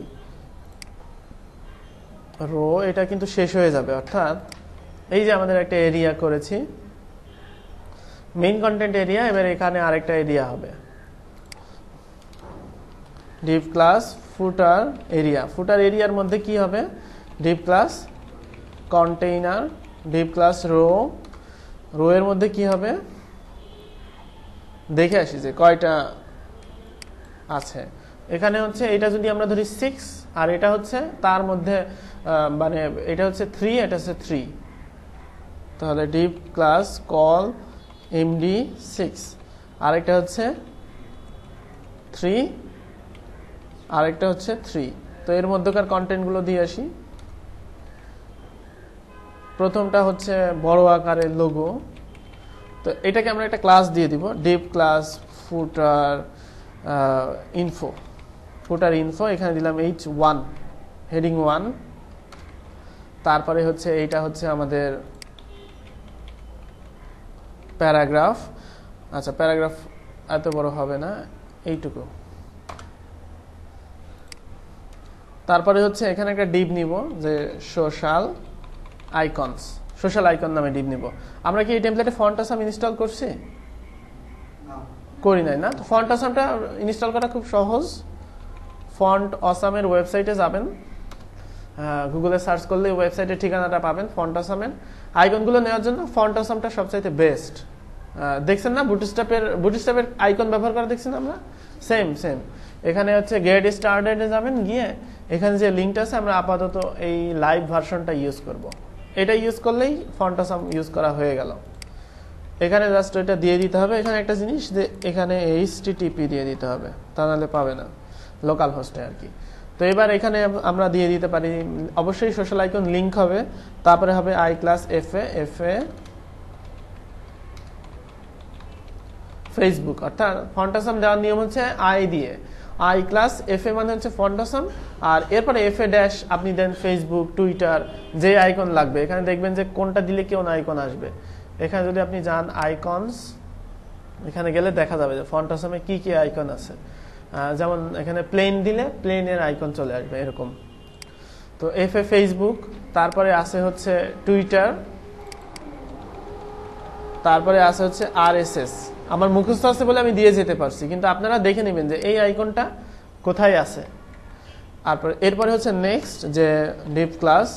রো এটা কিন্তু শেষ হয়ে যাবে অর্থাৎ এই যে আমাদের একটা এরিয়া করেছি মেইন কন্টেন্ট এরিয়া এবার এখানে আরেকটা এরিয়া হবে div class footer area footer এরিয়ার মধ্যে কি হবে div class container div class row row এর মধ্যে কি হবে দেখে আসি যে কয়টা আছে এখানে হচ্ছে এটা যদি আমরা ধরি সিক্স আর এটা হচ্ছে তার মধ্যে মানে এটা হচ্ছে থ্রি এটা হচ্ছে থ্রি তাহলে div class col M D six আরেকটা হচ্ছে থ্রি আরেকটা হচ্ছে থ্রি তো এর মধ্যকার কন্টেন্টগুলো দিয়ে আসি প্রথমটা হচ্ছে বড় আকারের লোগো তো এটাকে আমরা একটা ক্লাস দিয়ে দিব div class footer info footer info এখানে দিলাম এইচ ওয়ান হেডিং ওয়ান তারপরে হচ্ছে এইটা হচ্ছে আমাদের প্যারাগ্রাফ আচ্ছা প্যারাগ্রাফ এত বড় হবে না এইটুকু তারপরে হচ্ছে এখানে একটা ডিপ নিব যে সোশ্যাল আইকনস সোশ্যাল আইকন নামে ডিপ নিব আমরা কি এই টেমপ্লেটে ফন্টাসাম ইনস্টল করছি করি নাই না তো ফন্ট আসামটা ইনস্টল করা খুব সহজ ফন্ট অসামের ওয়েবসাইটে যাবেন গুগলে সার্চ করলে ওয়েবসাইটের ঠিকানাটা পাবেন ফন্ট আসামের আইকনগুলো নেওয়ার জন্য ফন্ট আসামটা সবচাইতে বেস্ট দেখছেন না বুটস্টাপের বুটস্টাপের আইকন ব্যবহার করা দেখছেন আমরা সেম সেম এখানে হচ্ছে গেট স্টার্টেডে যাবেন গিয়ে এখানে যে লিঙ্কটা আছে আমরা আপাতত এই লাইভ ভার্সনটা ইউজ করবো এটা ইউজ করলেই ফন্টাসাম ইউজ করা হয়ে গেল এখানে জাস্ট এটা দিয়ে দিতে হবে এখানে একটা জিনিস যে এখানে এইচটিটিপি দিয়ে দিতে হবে তা নাহলে পাবে না লোকাল হোস্টে আর কি তো এবার এখানে আমরা দিয়ে দিতে পারি অবশ্যই সোশ্যাল আইকন লিঙ্ক হবে তারপরে হবে I class F A F A Facebook অর্থাৎ ফন্টাসাম দেওয়ার নিয়ম হচ্ছে আই দিয়ে আই ক্লাস এফ এ মানে হচ্ছে ফন্ডোসাম আর এরপরে এফ এ ড্যাশ আপনি দেন ফেসবুক টুইটার যে আইকন লাগবে এখানে দেখবেন যে কোনটা দিলে কেউ আইকন আসবে এখানে যদি আপনি যান আইকনস এখানে গেলে দেখা যাবে যে ফন্টাসমে কী কী আইকন আছে যেমন এখানে প্লেন দিলে প্লেনের আইকন চলে আসবে এরকম তো এফ এ ফেসবুক তারপরে আছে হচ্ছে টুইটার তারপরে আছে হচ্ছে আর এস এস আমার মুখস্থ আছে বলে আমি দিয়ে যেতে পারছি কিন্তু আপনারা দেখে নেবেন যে এই আইকনটা কোথায় আছে তারপর এরপরে হচ্ছে নেক্সট যে div class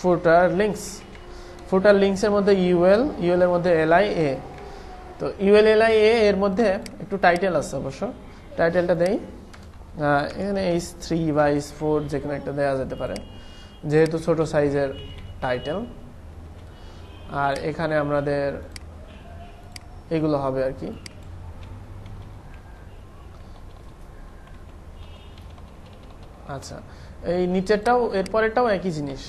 footer links footer লিঙ্কসের মধ্যে ইউএল ইউএলের মধ্যে এলআই এ তো ইউএল এলআই এ এর মধ্যে একটু টাইটেল আছে অবশ্য টাইটেলটা দেই এখানে এইচ থ্রি বা এইচ ফোর যে কোনো একটা দেওয়া যেতে পারে যেহেতু ছোট সাইজের টাইটেল আর এখানে আমাদের এগুলো হবে আর কি আচ্ছা এই নিচেরটাও এরপরেরটাও একই জিনিস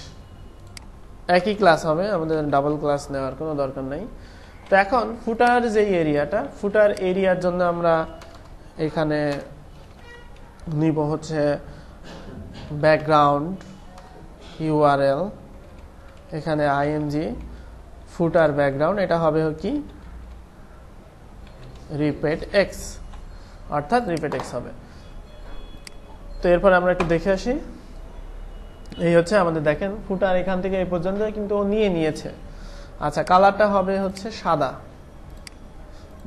একই ক্লাস হবে আমাদের ডাবল ক্লাস নেওয়ার কোনো দরকার নাই তো এখন ফুটার যে এরিয়াটা ফুটার এরিয়ার জন্য আমরা এখানে নিব হচ্ছে ব্যাকগ্রাউন্ড ইউআরএল এখানে আইএমজি ফুটার ব্যাকগ্রাউন্ড এটা হবে কি রিপেড এক্স অর্থাৎ রিপেড এক্স হবে তো এরপর আমরা একটু দেখে আসি এই হচ্ছে আমাদের দেখেন ফুটার এখান থেকে এই পর্যন্ত কিন্তু ও নিয়ে নিয়েছে আচ্ছা কালারটা হবে হচ্ছে সাদা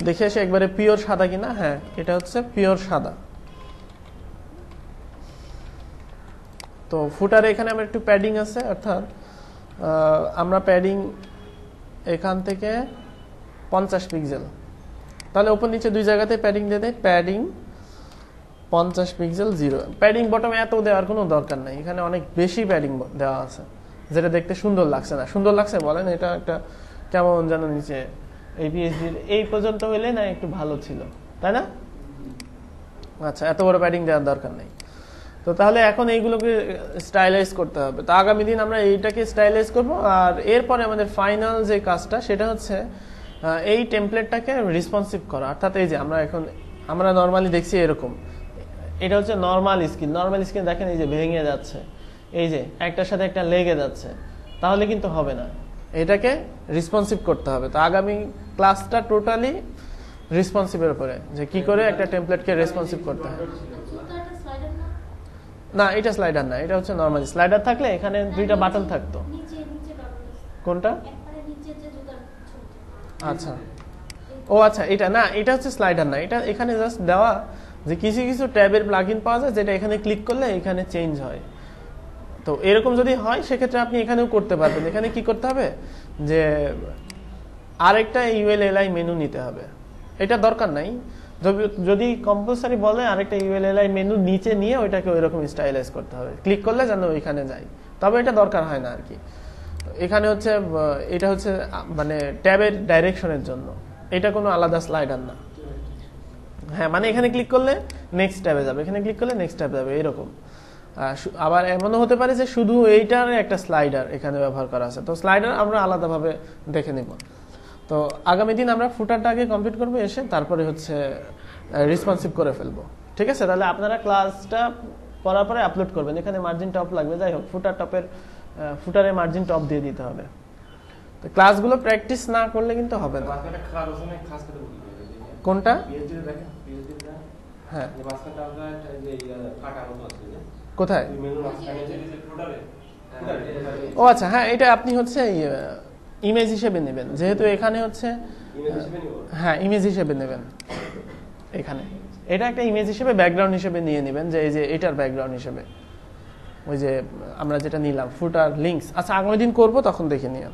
দেখে এসে একবারে পিওর সাদা কিনা হ্যাঁ এটা হচ্ছে পিওর সাদা তো ফুটারে এখানে আমার একটু প্যাডিং আছে অর্থাৎ আমরা প্যাডিং এখান থেকে পঞ্চাশ পিক্সেল তাহলে ওপর নিচে দুই জায়গাতে প্যাডিং দিয়ে দেয় প্যাডিং পঞ্চাশ পিক্সেল জিরো প্যাডিং বটমে এত দেওয়ার কোনো দরকার নেই এখানে অনেক বেশি প্যাডিং দেওয়া আছে যেটা দেখতে সুন্দর লাগছে না সুন্দর লাগছে বলেন এটা একটা কেমন যেন নিচে এই পিএইচডির এই পর্যন্ত হইলে না একটু ভালো ছিল তাই না আচ্ছা এত বড় প্যাডিং দেওয়ার দরকার নেই তো তাহলে এখন এইগুলোকে স্টাইলাইজ করতে হবে তো আগামী দিন আমরা এইটাকে স্টাইলাইজ করবো আর এরপরে আমাদের ফাইনাল যে কাজটা সেটা হচ্ছে এই টেমপ্লেটটাকে রেসপন্সিভ করা অর্থাৎ এই যে আমরা এখন আমরা নর্মালি দেখছি এরকম এটা হচ্ছে নর্মাল স্কিন নর্মাল স্কিন দেখেন এই যে ভেঙে যাচ্ছে এই যে একটার সাথে একটা লেগে যাচ্ছে তাহলে কিন্তু হবে না এটাকে রেসপন্সিভ করতে হবে তো আগামী ক্লাসটা টোটালি রেসপন্সিভের উপরে যে কি করে একটা টেমপ্লেটকে রেসপন্সিভ করতে হবে না এটা স্লাইডার না এটা হচ্ছে নর্মালি স্লাইডার থাকলে এখানে দুইটা বাটন থাকতো কোনটা আচ্ছা ও আচ্ছা এটা না এটা হচ্ছে স্লাইডার না এটা এখানে জাস্ট দেওয়া যে কিছু কিছু ট্যাবের প্লাগ পাওয়া যায় যেটা এখানে ক্লিক করলে এখানে চেঞ্জ হয় তো এরকম যদি হয় সেক্ষেত্রে আপনি এখানেও করতে পারবেন এখানে কি করতে হবে যে আরেকটা ইউএলএলআই মেনু নিতে হবে এটা দরকার নাই যদি কম্পালসারি বলে আরেকটা ইউএলএলআই মেনু নিচে নিয়ে ওইটাকে ওইরকম স্টাইলাইজ করতে হবে ক্লিক করলে যেন ওইখানে যায় তবে এটা দরকার হয় না আর কি এখানে হচ্ছে এটা হচ্ছে মানে ট্যাবের ডাইরেকশনের জন্য এটা কোনো আলাদা স্লাইডার না হ্যাঁ মানে এখানে ক্লিক করলে নেক্সট ট্যাবে যাবে এখানে ক্লিক করলে নেক্সট ট্যাবে যাবে এরকম আবার এমনও হতে পারে যে শুধু এইটার একটা স্লাইডার এখানে ব্যবহার করা আছে তো স্লাইডার আমরা আলাদাভাবে দেখে নেব তো আগামী দিন আমরা ফুটারটা আগে কমপ্লিট করবো এসে তারপরে হচ্ছে রেসপন্সিভ করে ফেলবো ঠিক আছে তাহলে আপনারা ক্লাসটা করার পরে আপলোড করবেন এখানে মার্জিন টপ লাগবে যাই হোক ফুটার টপের ফুটারে মার্জিন টপ দিয়ে দিতে হবে তো ক্লাসগুলো প্র্যাকটিস না করলে কিন্তু হবে না কোনটা হ্যাঁ কোথায় ও আচ্ছা হ্যাঁ এটা আপনি হচ্ছে ইমেজ হিসেবে নেবেন যেহেতু এখানে হচ্ছে হ্যাঁ ইমেজ হিসেবে নেবেন এখানে এটা একটা ইমেজ হিসেবে ব্যাকগ্রাউন্ড হিসেবে নিয়ে নেবেন যে এই যে এটার ব্যাকগ্রাউন্ড হিসেবে ওই যে আমরা যেটা নিলাম ফুটার লিঙ্কস আচ্ছা আগামী দিন করবো তখন দেখে নিয়ে